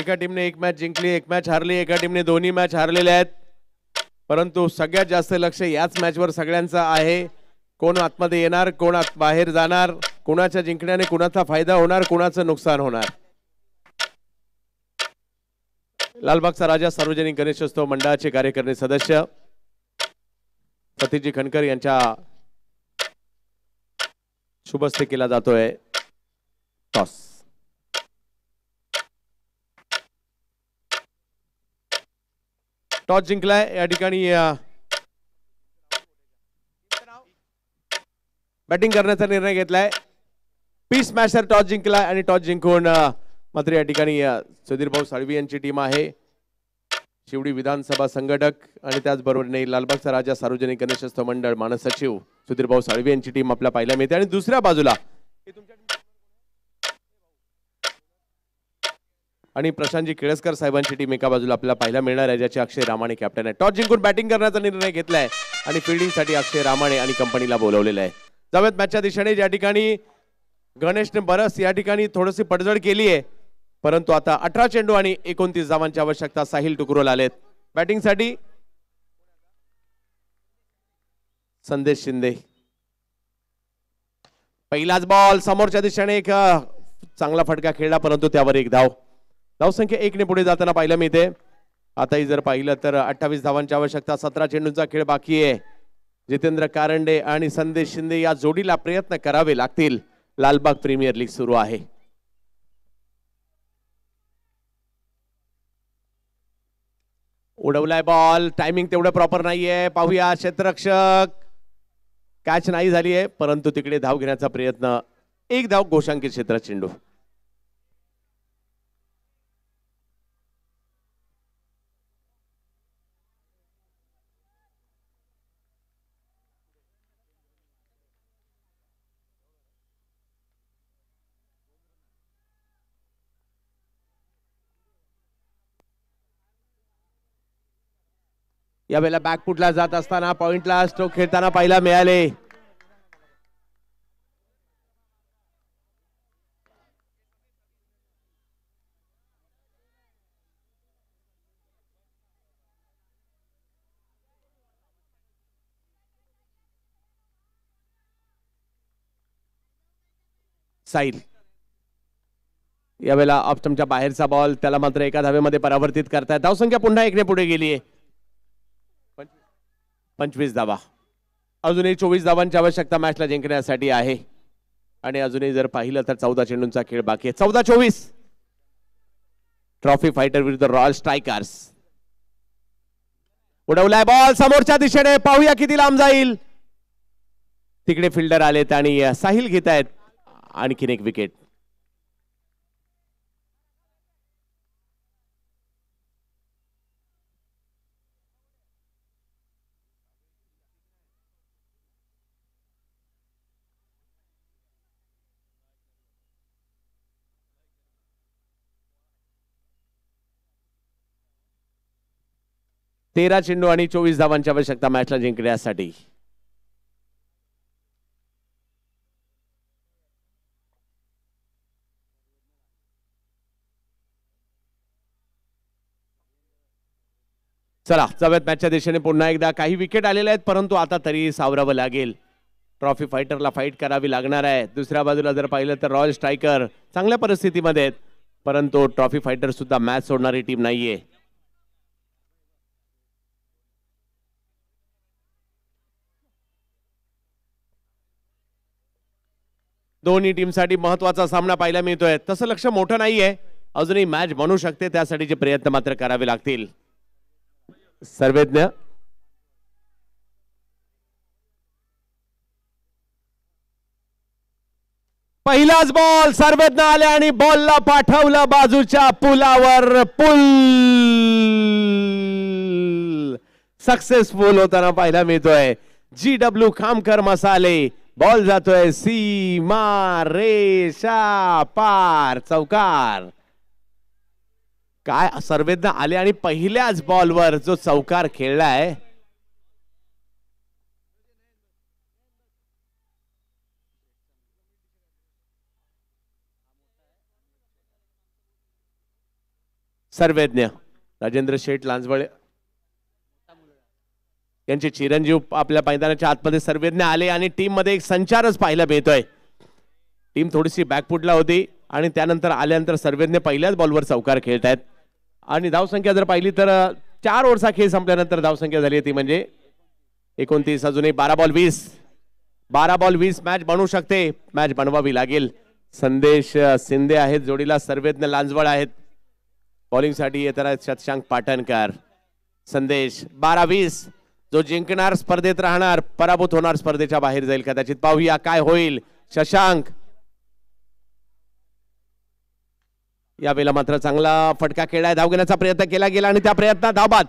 एका टीमने एक मॅच जिंकली एक मॅच हारली एका टीमने दोन्ही मॅच हारलेल्या आहेत परंतु सगळ्यात जास्त लक्ष याच मॅचवर सगळ्यांचं आहे कोण आतमध्ये येणार कोण बाहेर जाणार कोणाच्या जिंकण्याने कुणाचा फायदा होणार कुणाचं नुकसान होणार लालबागचा राजा सार्वजनिक गणेशोत्सव मंडळाचे कार्यकारिणी सदस्य सतीजी खणकर यांच्या शुभस्ते केला जातोय टॉस टॉस जिंकलाय या ठिकाणी बॅटिंग करण्याचा निर्णय घेतलाय पीस मॅचवर टॉस जिंकलाय आणि टॉस जिंकून मात्र या ठिकाणी सुधीर भाऊ साळवी यांची टीम आहे शिवडी विधानसभा संघटक आणि त्याचबरोबर नाही लालबागचा राजा सार्वजनिक गणेशोत्सव मंडळ मानसचिव सचिव सुधीर भाऊ साळवी यांची टीम आपल्या पाहायला मिळते आणि दुसऱ्या बाजूला आणि प्रशांतजी केळसकर साहेबांची टीम एका बाजूला आपल्याला पाहायला मिळणार आहे ज्याचे अक्षय रामाणे कॅप्टन आहे टॉस जिंकून बॅटिंग करण्याचा निर्णय घेतलाय आणि फिल्डिंगसाठी अक्षय रामाणे आणि कंपनीला बोलवलेलं आहे जाव्यात मॅचच्या दिशेने ज्या ठिकाणी गणेशने बरस या ठिकाणी थोडीशी पडझड केली आहे परंतु आता अठरा चेंडू आणि एकोणतीस जावांची आवश्यकता साहिल टुकरोला आलेत बॅटिंगसाठी संदेश शिंदे पहिलाच बॉल समोरच्या दिशेने एक चांगला फटका खेळला परंतु त्यावर एक धाव धावसंख्या एकने पुढे जाताना पाहिलं मी ते आताही जर पाहिलं तर अठ्ठावीस धावांची आवश्यकता सतरा चेंडूंचा खेळ बाकी आहे जितेंद्र कारंडे आणि संदेश शिंदे या जोडीला प्रयत्न करावे लागतील लालबाग प्रीमियर लीग सुरू आहे उडवलाय बॉल टायमिंग तेवढं प्रॉपर नाहीये पाहूया क्षेत्ररक्षक कॅच नाही झालीये परंतु तिकडे धाव घेण्याचा प्रयत्न एक धाव गोशांकित क्षेत्र चेंडू यावेळेला बॅकफुटला जात असताना पॉइंटला स्ट्रोक खेळताना पहिला मिळाले साईल यावेळेला तुमच्या बाहेरचा बॉल त्याला मात्र एका धावेमध्ये परावर्तित करतायत धावसंख्या पुन्हा एकने पुढे गेली आहे पंचवीस धावा अजूनही चोवीस धावांची आवश्यकता मॅचला जिंकण्यासाठी आहे आणि अजूनही जर पाहिलं तर चौदा चेंडूंचा खेळ बाकी आहे चौदा चोवीस ट्रॉफी फायटर विरुद्ध रॉयल स्ट्रायकर्स उडवलाय बॉल समोरच्या दिशेने पाहूया किती लांब जाईल तिकडे फिल्डर आलेत आणि साहिल घेत आहेत आणखीन एक विकेट तेरा चेंडू आणि चोवीस धावांची आवश्यकता मॅचला जिंकण्यासाठी चला चव्यात मॅचच्या दिशेने पुन्हा एकदा काही विकेट आलेले आहेत परंतु आता तरी सावरावं लागेल ट्रॉफी फायटरला फाईट करावी लागणार आहे दुसऱ्या बाजूला जर पाहिलं तर रॉयल स्ट्रायकर चांगल्या परिस्थितीमध्ये आहेत परंतु ट्रॉफी फायटर सुद्धा मॅच सोडणारी टीम नाहीये दोन्ही टीमसाठी महत्वाचा सामना पाहायला मिळतोय तसं लक्ष मोठं नाहीये अजूनही मॅच बनू शकते त्यासाठीचे प्रयत्न मात्र करावे लागतील सर्वज्ञ पहिलाच बॉल सर्वज्ञ आले आणि बॉलला पाठवलं बाजूच्या पुलावर पुल सक्सेसफुल होताना पाहायला मिळतोय जी डब्ल्यू खामकर मसाले बॉल जातोय सीमा रेशा पार चौकार काय सर्वेज्ञ आले आणि पहिल्याच बॉलवर जो चौकार खेळलाय eh? सर्वेज्ञ राजेंद्र शेठ लांजवळे त्यांचे चिरंजीव आपल्या मैदानाच्या आतमध्ये सर्वेज्ञ आले आणि टीममध्ये एक संचारच पाहायला मिळतोय टीम थोडीशी बॅकफुटला होती आणि त्यानंतर आल्यानंतर सर्वेज्ञ पहिल्याच बॉलवर चौकार खेळत आहेत आणि धावसंख्या जर पाहिली तर चार ओव्हरचा खेळ संपल्यानंतर धावसंख्या झाली ती म्हणजे एकोणतीस अजूनही बारा बॉल वीस बारा बॉल वीस मॅच बनवू शकते मॅच बनवावी लागेल संदेश शिंदे आहेत जोडीला सर्वेज्ञ लांजवळ आहेत बॉलिंगसाठी येताना शतशांक पाटणकर संदेश बारा वीस जो जिंकणार स्पर्धेत राहणार पराभूत होणार स्पर्धेच्या बाहेर जाईल कदाचित पाहूया काय होईल शशांक यावेळेला मात्र चांगला फटका खेळाय धाव घेण्याचा प्रयत्न केला गेला आणि त्या प्रयत्नात धाबात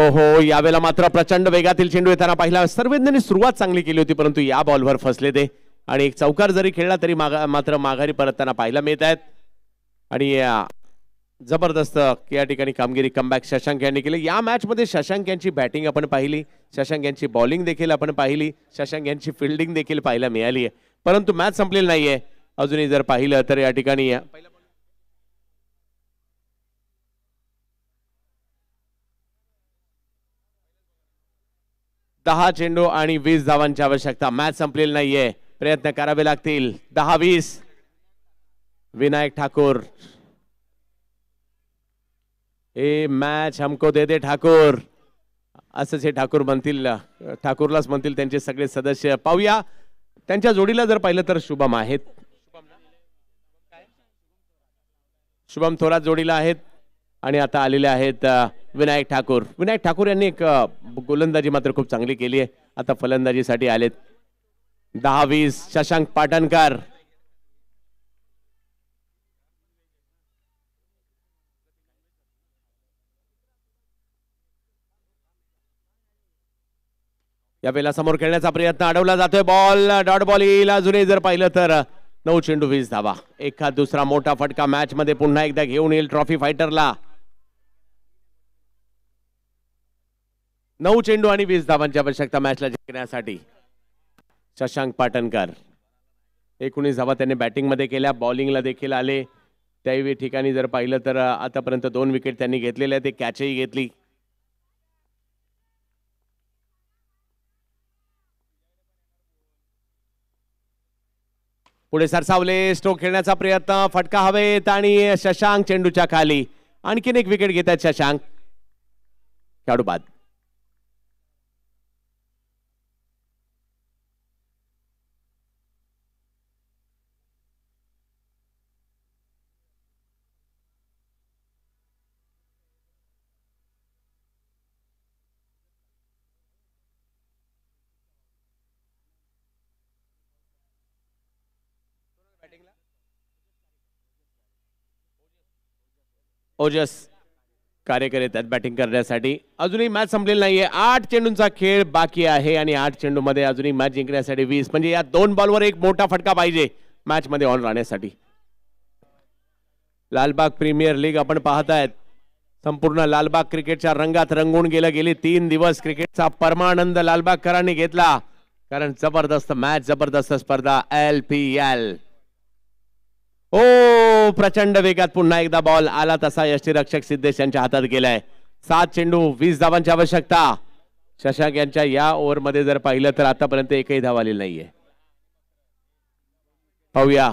ओहो यावेळेला मात्र प्रचंड वेगातील चेंडू येताना पाहिला सर्वेंद्रनी सुरुवात चांगली केली होती परंतु या बॉलवर फसले ते आणि एक चौकार जरी खेळला तरी मात्र माघारी परतताना पाहायला मिळत आहेत आणि जबरदस्त या ठिकाणी कामगिरी कमबॅक शशांक यांनी केली या मॅच मध्ये शशांक यांची बॅटिंग आपण पाहिली शशांक यांची बॉलिंग देखील आपण पाहिली शशांक यांची फिल्डिंग देखील पाहायला मिळाली आहे परंतु मॅच संपलेली नाहीये अजूनही जर पाहिलं तर या ठिकाणी दहा चेंडू आणि वीस धावांची आवश्यकता मॅच संपलेली नाहीये प्रयत्न करावे लागतील दहा वीस विनायक ठाकूर ए मॅच हमको दे दे ठाकूर असंच हे ठाकूर म्हणतील ठाकूरलाच म्हणतील त्यांचे सगळे सदस्य पाहूया त्यांच्या जोडीला जर पाहिलं तर शुभम आहेत शुभम थोरात जोडीला आहेत आणि आता आलेले आहेत विनायक ठाकूर विनायक ठाकूर यांनी एक गोलंदाजी मात्र खूप चांगली केली आहे आता फलंदाजीसाठी आलेत दहा वीस शशांक पाटणकर या बेला समोर खेळण्याचा प्रयत्न अडवला जातोय बॉल डॉट बॉल येईल अजूनही जर पाहिलं तर नऊ चेंडू वीस धावा एखाद दुसरा मोठा फटका मॅच मध्ये पुन्हा एकदा घेऊन येईल ट्रॉफी फायटरला नऊ चेंडू आणि वीस धावांची आवश्यकता मॅचला जिंकण्यासाठी शशांक पाटणकर एकोणीस धावा त्यांनी बॅटिंगमध्ये केल्या बॉलिंगला देखील आले त्याही ठिकाणी जर पाहिलं तर आतापर्यंत दोन विकेट त्यांनी घेतलेल्या ते कॅचही घेतली पुढे सरसावले स्ट्रोक खेळण्याचा प्रयत्न फटका हवेत आणि शशांक चेंडूच्या खाली आणखीन एक विकेट घेतात शशांक खेळाडू बाद ओजस करीत आहेत बॅटिंग करण्यासाठी अजूनही मॅच संपलेली आहे आठ चेंडूंचा खेळ बाकी आहे आणि आठ चेंडूमध्ये अजूनही मॅच जिंकण्यासाठी वीस म्हणजे या दोन बॉलवर एक मोठा फटका पाहिजे मॅच मध्ये ऑन राहण्यासाठी लालबाग प्रीमियर लीग आपण पाहत आहेत संपूर्ण लालबाग क्रिकेटच्या रंगात रंगून गेलं गेली तीन दिवस क्रिकेटचा परमानंद लालबागकरांनी घेतला कारण जबरदस्त मॅच जबरदस्त स्पर्धा एल पी एल ओ प्रचंड वेगात पुन्हा एकदा बॉल आला तसा यष्टीरक्षक सिद्धेश यांच्या हातात गेलाय सात चेंडू वीस धावांची आवश्यकता शशांक यांच्या या ओव्हरमध्ये जर पाहिलं तर आतापर्यंत एकही धाव आलेली नाहीये पाहूया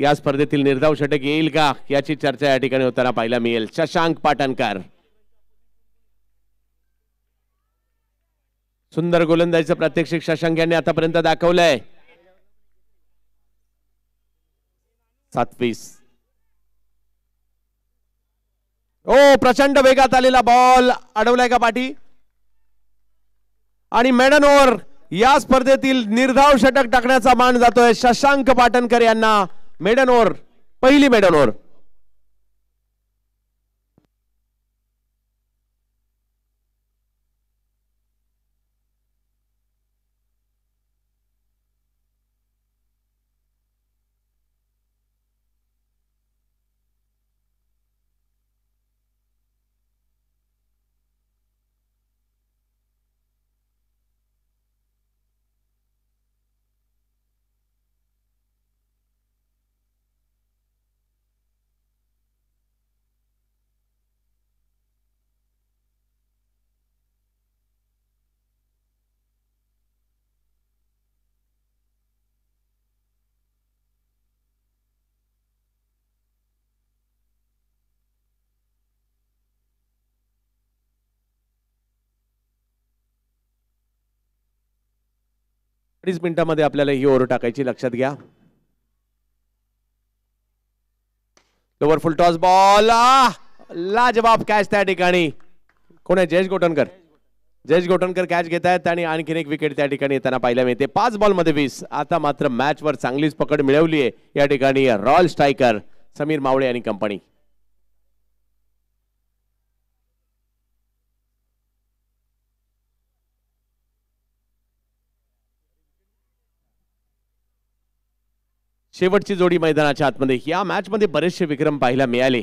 या स्पर्धेतील निर्धाव षटक येईल का याची चर्चा या ठिकाणी होताना पाहायला मिळेल शशांक पाटणकर सुंदर गोलंदाजीचं प्रात्यक्षिक शशांक यांनी आतापर्यंत दाखवलंय सातवीस ओ प्रचंड वेगात आलेला बॉल अडवलाय का पाठी आणि मेडन ओव्हर या स्पर्धेतील निर्धाव षटक टाकण्याचा मान जातोय शशांक पाटणकर यांना मेडन ओव्हर पहिली मेडन ओव्हर अडीच मिनिटामध्ये आपल्याला ही ओव्हर टाकायची लक्षात घ्या लोवर फुल टॉस बॉल लाजबाब कॅच त्या ठिकाणी कोण आहे जयेश गोटणकर जयेश गोटणकर कॅच घेत आहेत आणि आणखीन एक विकेट त्या ठिकाणी त्यांना पाहायला मिळते पाच बॉलमध्ये वीस आता मात्र मॅचवर चांगलीच पकड मिळवली आहे या ठिकाणी रॉयल स्ट्रायकर समीर मावळे आणि कंपनी शेवटची जोडी मैदानाच्या आतमध्ये या मॅचमध्ये बरेचसे विक्रम पाहायला मिळाले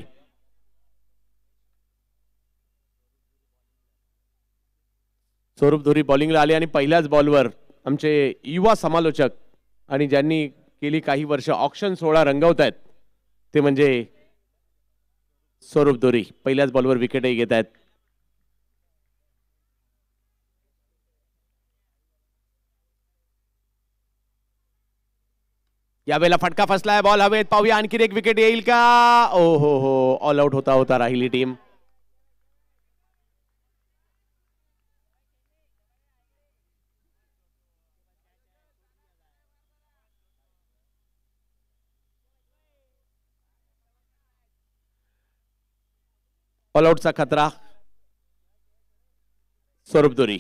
स्वरूप धोरी बॉलिंगला आले आणि पहिल्याच बॉलवर आमचे युवा समालोचक आणि ज्यांनी गेली काही वर्ष ऑप्शन सोहळा रंगवत आहेत ते म्हणजे स्वरूप धोरी पहिल्याच बॉलवर विकेटही घेत आहेत यावेला फटका फसला है बॉल हवे पाहूया एक विकेट ये का ओहो हो ऑल आउट होता होता राहली टीम ऑल आउटचा खतरा स्वरूप दुरी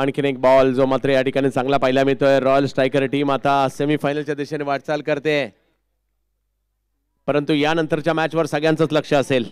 आणखीन एक बॉल जो मात्र या ठिकाणी चांगला पाहायला मिळतोय रॉयल स्ट्रायकर टीम आता सेमीफायनलच्या दिशेने वाटचाल करते परंतु यानंतरच्या मॅचवर सगळ्यांचंच लक्ष असेल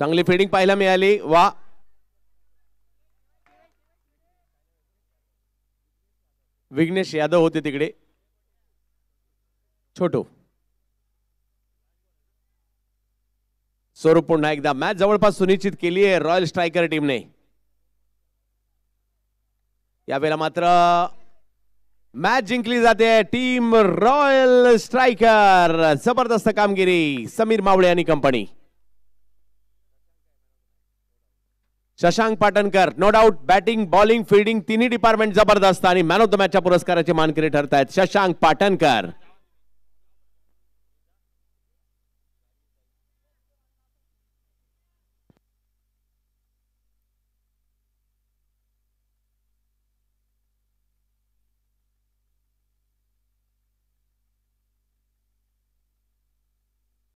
चांगली फिल्डिंग पाहायला मिळाली वा विघ्नेश यादव होते तिकडे छोटो स्वरूप पुन्हा एकदा मॅच जवळपास सुनिश्चित केली आहे रॉयल स्ट्रायकर टीमने यावेळेला मात्र मॅच जिंकली जाते टीम रॉयल स्ट्रायकर जबरदस्त कामगिरी समीर मावळे आणि company Shashank Patankar no doubt batting bowling fielding तिन्ही डिपार्टमेंट जबरदस्त आणि मॅन ऑफ द मॅचच्या पुरस्काराचे मानकरी ठरत शशांक पाटणकर